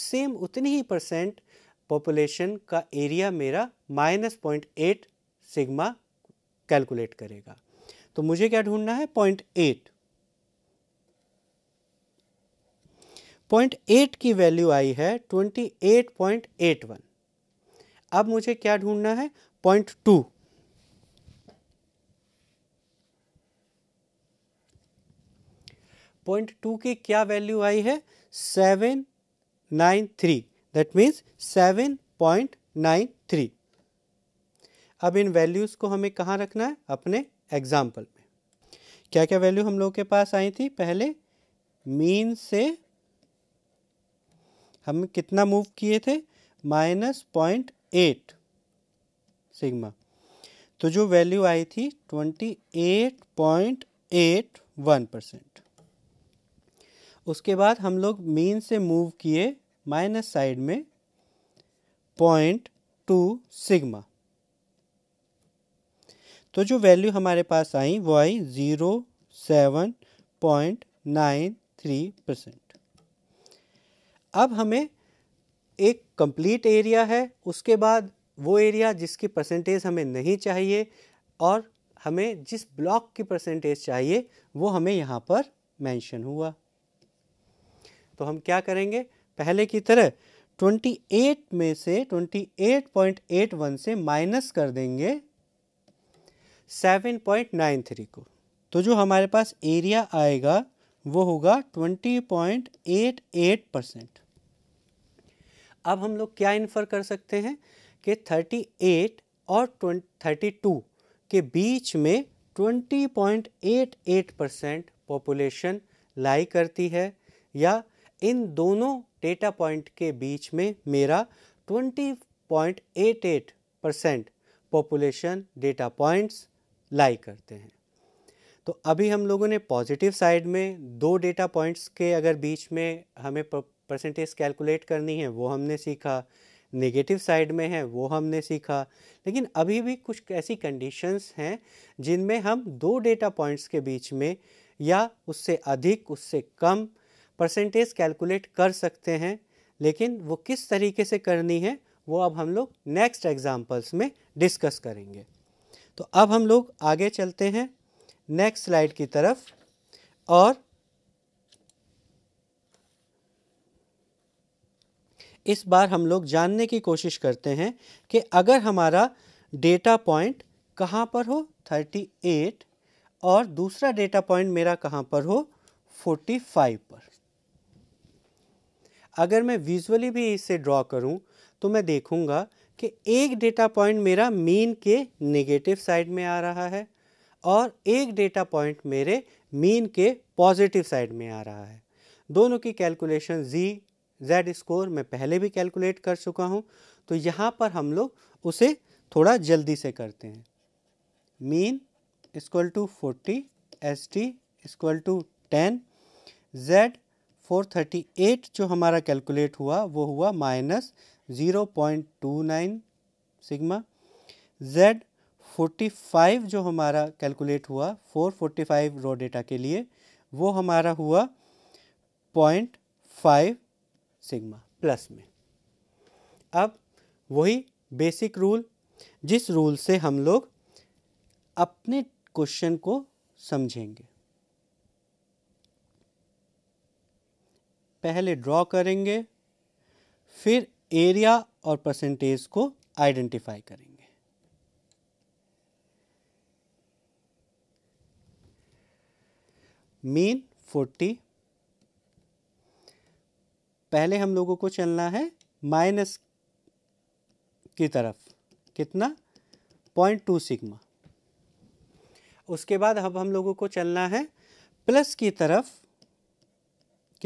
सेम उतनी ही परसेंट पॉपुलेशन का एरिया मेरा minus point eight sigma calculate करेगा तो मुझे क्या ढूंढना है पॉइंट एट पॉइंट एट की वैल्यू आई है twenty eight point eight one अब मुझे क्या ढूंढना है पॉइंट टू पॉइंट टू की क्या वैल्यू आई है seven nine three that means seven point nine three अब इन वैल्यूज़ को हमें कहाँ रखना है अपने एग्जाम्पल में क्या क्या वैल्यू हम लोगों के पास आई थी पहले मीन से हम कितना मूव किए थे माइनस पॉइंट एट सिग्मा तो जो वैल्यू आई थी twenty eight point eight one percent उसके बाद हम लोग मीन से मूव किए माइनस साइड में पॉइंट टू सिग्मा तो जो वैल्यू हमारे पास आई वो आई zero seven point nine three percent अब हमें एक कंप्लीट एरिया है उसके बाद वो एरिया जिसकी परसेंटेज हमें नहीं चाहिए और हमें जिस ब्लॉक की परसेंटेज चाहिए वो हमें यहाँ पर मेंशन हुआ तो हम क्या करेंगे पहले की तरह 28 में से 28.81 से माइनस कर देंगे 7.93 को तो जो हमारे पास एरिया आएगा वो होगा 20.88 परसेंट अब हम लोग क्या इन्फर कर सकते हैं कि 38 और 32 के बीच में 20.88 परसेंट पॉपुलेशन लाई करती है या इन दोनों डेटा पॉइंट के बीच में मेरा 20.88 percent population data points lie करते हैं तो अभी हम लोगों ने पॉजिटिव साइड में दो डेटा पॉइंट्स के अगर बीच में हमें परसेंटेज कैलकुलेट करनी है वो हमने सीखा नेगेटिव साइड में है वो हमने सीखा लेकिन अभी भी कुछ ऐसी कंडीशंस हैं जिनमें हम दो डेटा पॉइंट्स के बीच में या उससे अधिक उससे कम परसेंटेज कैलकुलेट कर सकते हैं लेकिन वो किस तरीके से करनी है वो अब हम लोग नेक्स्ट एग्जाम्पल्स में डिस्कस करेंगे तो अब हम लोग आगे चलते हैं नेक्स्ट स्लाइड की तरफ और इस बार हम लोग जानने की कोशिश करते हैं कि अगर हमारा डेटा पॉइंट कहाँ पर हो 38 और दूसरा डेटा पॉइंट मेरा कहाँ पर हो 45 पर अगर मैं विजुअली भी इसे ड्रॉ करूं तो मैं देखूंगा कि एक डेटा पॉइंट मेरा मीन के नेगेटिव साइड में आ रहा है और एक डेटा पॉइंट मेरे मीन के पॉजिटिव साइड में आ रहा है दोनों की कैलकुलेशन जी जेड स्कोर मैं पहले भी कैलकुलेट कर चुका हूँ तो यहाँ पर हम लोग उसे थोड़ा जल्दी से करते हैं mean equal to forty S T equal to ten Z 438 जो हमारा कैलकुलेट हुआ वो हुआ माइनस 0.29 सिग्मा Z 45 जो हमारा कैलकुलेट हुआ 445 रो डेटा के लिए वो हमारा हुआ 0.5 सिग्मा प्लस में अब वही बेसिक रूल जिस रूल से हम लोग अपने क्वेश्चन को समझेंगे पहले ड्रॉ करेंगे फिर एरिया और परसेंटेज को आइडेंटिफाई करेंगे मीन फोर्टी पहले हम लोगों को चलना है माइनस की तरफ कितना पॉइंट टू सिग्मा उसके बाद अब हम लोगों को चलना है प्लस की तरफ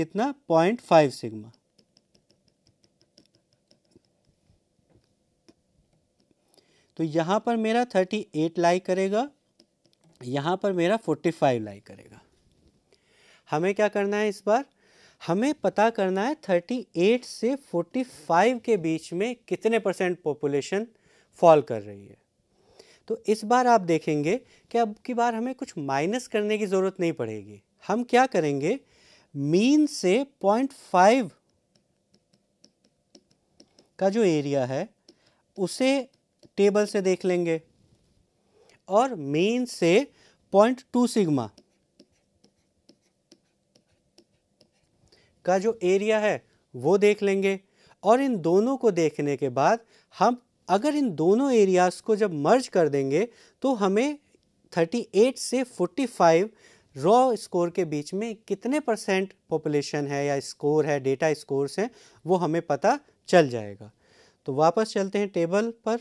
कितना पॉइंट फाइव सिग्मा तो यहां पर मेरा थर्टी एट लाई करेगा यहां पर मेरा फोर्टी फाइव लाई करेगा हमें क्या करना है इस बार हमें पता करना है थर्टी एट से फोर्टी फाइव के बीच में कितने परसेंट पॉपुलेशन फॉल कर रही है तो इस बार आप देखेंगे कि अब की बार हमें कुछ माइनस करने की ज़रूरत नहीं पड़ेगी हम क्या करेंगे मीन से 0.5 का जो एरिया है उसे टेबल से देख लेंगे और मीन से 0.2 सिग्मा का जो एरिया है वो देख लेंगे और इन दोनों को देखने के बाद हम अगर इन दोनों एरियाज़ को जब मर्ज कर देंगे तो हमें 38 से 45 रॉ स्कोर के बीच में कितने परसेंट पॉपुलेशन है या स्कोर है डेटा स्कोर्स हैं वो हमें पता चल जाएगा तो वापस चलते हैं टेबल पर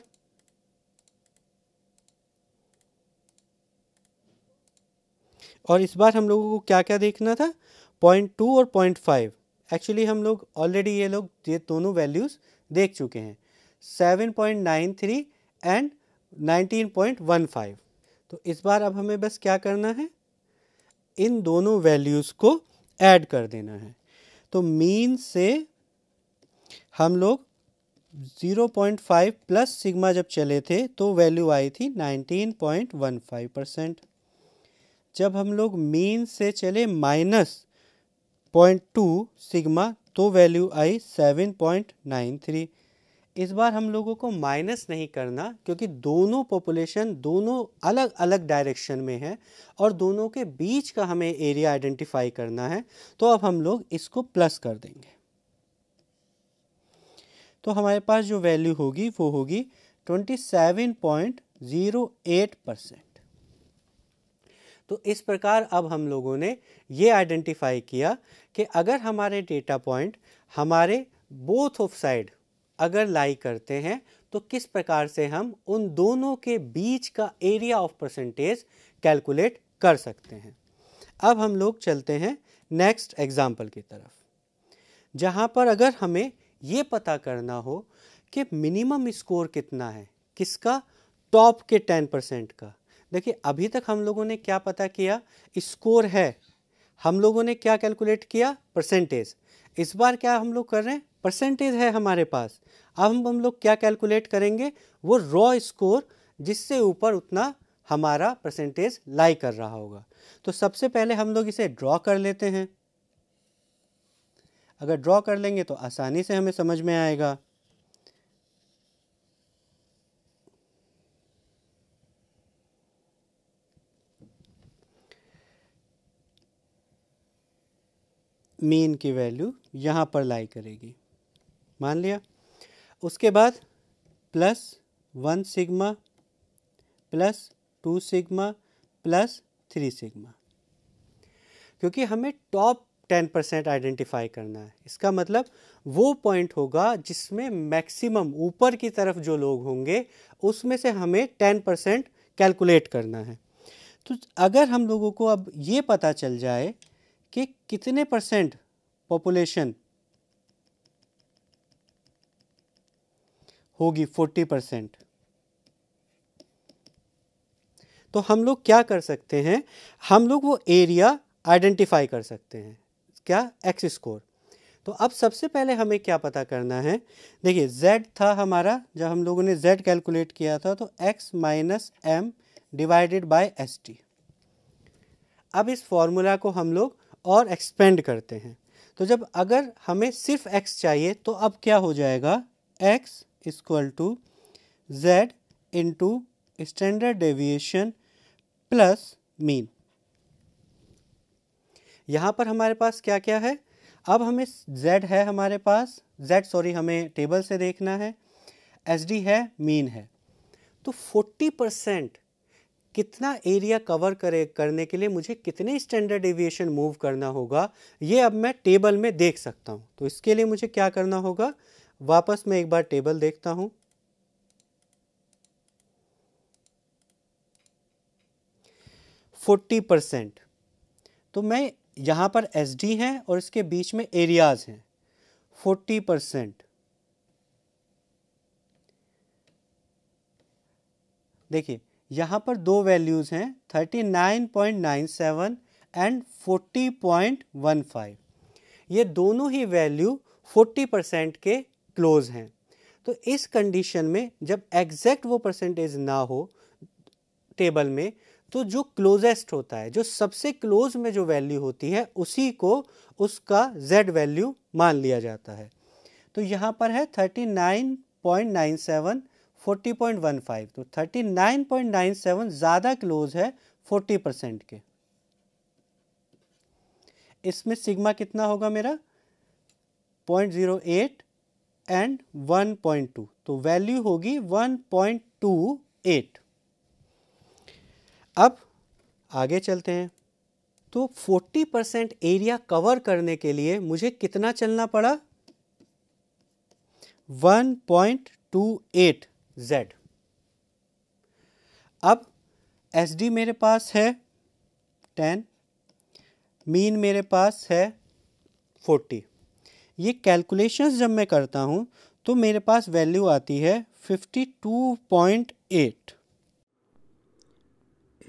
और इस बार हम लोगों को क्या क्या देखना था पॉइंट टू और पॉइंट फाइव एक्चुअली हम लोग ऑलरेडी ये लोग ये दोनों वैल्यूज़ देख चुके हैं seven point nine three and nineteen point one five तो इस बार अब हमें बस क्या करना है इन दोनों वैल्यूज़ को ऐड कर देना है तो मीन से हम लोग 0.5 प्लस सिग्मा जब चले थे तो वैल्यू आई थी 19.15 परसेंट जब हम लोग मीन से चले माइनस पॉइंट टू सिग्मा तो वैल्यू आई 7.93 इस बार हम लोगों को माइनस नहीं करना क्योंकि दोनों पॉपुलेशन दोनों अलग अलग डायरेक्शन में है और दोनों के बीच का हमें एरिया आइडेंटिफाई करना है तो अब हम लोग इसको प्लस कर देंगे तो हमारे पास जो वैल्यू होगी वो होगी 27.08 परसेंट तो इस प्रकार अब हम लोगों ने ये आइडेंटिफाई किया कि अगर हमारे डेटा पॉइंट हमारे बोथ ऑफ साइड अगर लाई करते हैं तो किस प्रकार से हम उन दोनों के बीच का एरिया ऑफ परसेंटेज कैलकुलेट कर सकते हैं अब हम लोग चलते हैं नेक्स्ट एग्जाम्पल की तरफ जहाँ पर अगर हमें ये पता करना हो कि मिनिमम स्कोर कितना है किसका टॉप के टेन परसेंट का देखिए अभी तक हम लोगों ने क्या पता किया स्कोर है हम लोगों ने क्या कैलकुलेट किया परसेंटेज इस बार क्या हम लोग कर रहे हैं परसेंटेज है हमारे पास अब हम हम लोग क्या कैलकुलेट करेंगे वो रॉ स्कोर जिससे ऊपर उतना हमारा परसेंटेज लाई कर रहा होगा तो सबसे पहले हम लोग इसे ड्रॉ कर लेते हैं अगर ड्रॉ कर लेंगे तो आसानी से हमें समझ में आएगा मीन की वैल्यू यहाँ पर लाई करेगी मान लिया उसके बाद plus one sigma plus two sigma plus three sigma क्योंकि हमें टॉप टेन परसेंट आइडेंटिफाई करना है इसका मतलब वो पॉइंट होगा जिसमें मैक्सिमम ऊपर की तरफ जो लोग होंगे उसमें से हमें टेन परसेंट कैलकुलेट करना है तो अगर हम लोगों को अब ये पता चल जाए कि कितने परसेंट पॉपुलेशन होगी 40 परसेंट तो हम लोग क्या कर सकते हैं हम लोग वो एरिया आइडेंटिफाई कर सकते हैं क्या एक्स स्कोर तो अब सबसे पहले हमें क्या पता करना है देखिए z था हमारा जब हम लोगों ने z कैलकुलेट किया था तो x minus M divided by S T अब इस फॉर्मूला को हम लोग और एक्सपेंड करते हैं तो जब अगर हमें सिर्फ एक्स चाहिए तो अब क्या हो जाएगा X equal to Z into standard deviation plus mean यहाँ पर हमारे पास क्या क्या है अब हमें z है हमारे पास z सॉरी हमें टेबल से देखना है एस डी है मीन है तो 40 परसेंट कितना एरिया कवर करे करने के लिए मुझे कितने स्टैंडर्ड एविएशन मूव करना होगा ये अब मैं टेबल में देख सकता हूँ तो इसके लिए मुझे क्या करना होगा वापस मैं एक बार टेबल देखता हूँ फोर्टी परसेंट तो मैं यहाँ पर एस डी हैं और इसके बीच में एरियाज हैं फोर्टी परसेंट देखिए यहाँ पर दो वैल्यूज़ हैं 39.97 एंड 40.15 ये दोनों ही वैल्यू 40 परसेंट के क्लोज हैं तो इस कंडीशन में जब एग्जैक्ट वो परसेंटेज ना हो टेबल में तो जो क्लोजेस्ट होता है जो सबसे क्लोज में जो वैल्यू होती है उसी को उसका z वैल्यू मान लिया जाता है तो यहाँ पर है 39.97 40.15 तो 39.97 ज़्यादा क्लोज है 40 परसेंट के इसमें सिग्मा कितना होगा मेरा 0.08 एंड 1.2 तो वैल्यू होगी 1.28 अब आगे चलते हैं तो 40 परसेंट एरिया कवर करने के लिए मुझे कितना चलना पड़ा 1.28 z अब एस डी मेरे पास है टेन मीन मेरे पास है फोर्टी ये कैलकुलेशंस जब मैं करता हूँ तो मेरे पास वैल्यू आती है फिफ्टी टू पॉइंट एट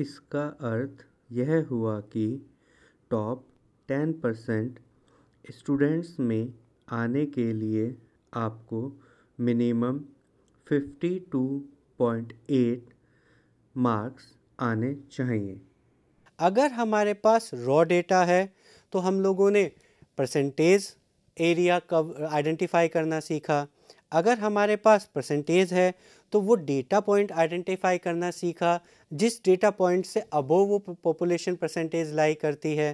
इसका अर्थ यह हुआ कि टॉप टेन परसेंट स्टूडेंट्स में आने के लिए आपको मिनिमम 52.8 मार्क्स आने चाहिए अगर हमारे पास रॉ डेटा है तो हम लोगों ने परसेंटेज एरिया कब आइडेंटिफाई करना सीखा अगर हमारे पास परसेंटेज है तो वो डेटा पॉइंट आइडेंटिफाई करना सीखा जिस डेटा पॉइंट से अबोव वो पॉपुलेशन परसेंटेज लाई करती है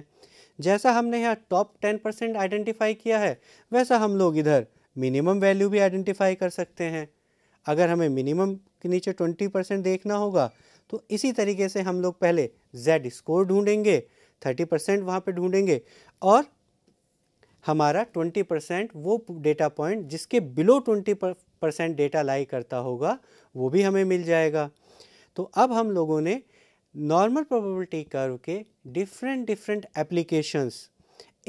जैसा हमने यहाँ टॉप टेन परसेंट आइडेंटिफाई किया है वैसा हम लोग इधर मिनिमम वैल्यू भी आइडेंटिफाई कर सकते हैं अगर हमें मिनिमम के नीचे ट्वेंटी परसेंट देखना होगा तो इसी तरीके से हम लोग पहले जेड स्कोर ढूंढेंगे थर्टी परसेंट वहाँ पर ढूंढेंगे और हमारा ट्वेंटी परसेंट वो डेटा पॉइंट जिसके below twenty percent data lie करता होगा वो भी हमें मिल जाएगा तो अब हम लोगों ने नॉर्मल प्रोबेबिलिटी कर्व के डिफरेंट डिफरेंट एप्लीकेशंस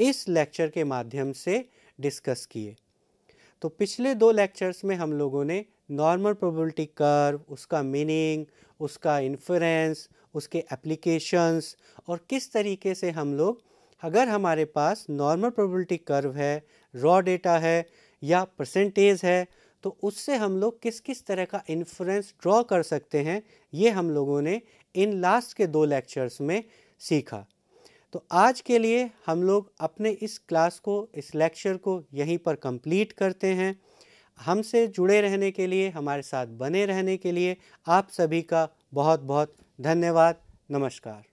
इस लेक्चर के माध्यम से डिस्कस किए तो पिछले दो लेक्चर्स में हम लोगों ने नॉर्मल प्रोबेबिलिटी कर्व उसका मीनिंग उसका इन्फ्रेंस उसके एप्लीकेशंस और किस तरीके से हम लोग अगर हमारे पास नॉर्मल प्रोबेबिलिटी कर्व है रॉ डेटा है या परसेंटेज है तो उससे हम लोग किस किस तरह का इन्फ्रेंस ड्रॉ कर सकते हैं ये हम लोगों ने इन लास्ट के दो लेक्चर्स में सीखा तो आज के लिए हम लोग अपने इस क्लास को इस लेक्चर को यहीं पर कंप्लीट करते हैं हमसे जुड़े रहने के लिए हमारे साथ बने रहने के लिए आप सभी का बहुत बहुत धन्यवाद नमस्कार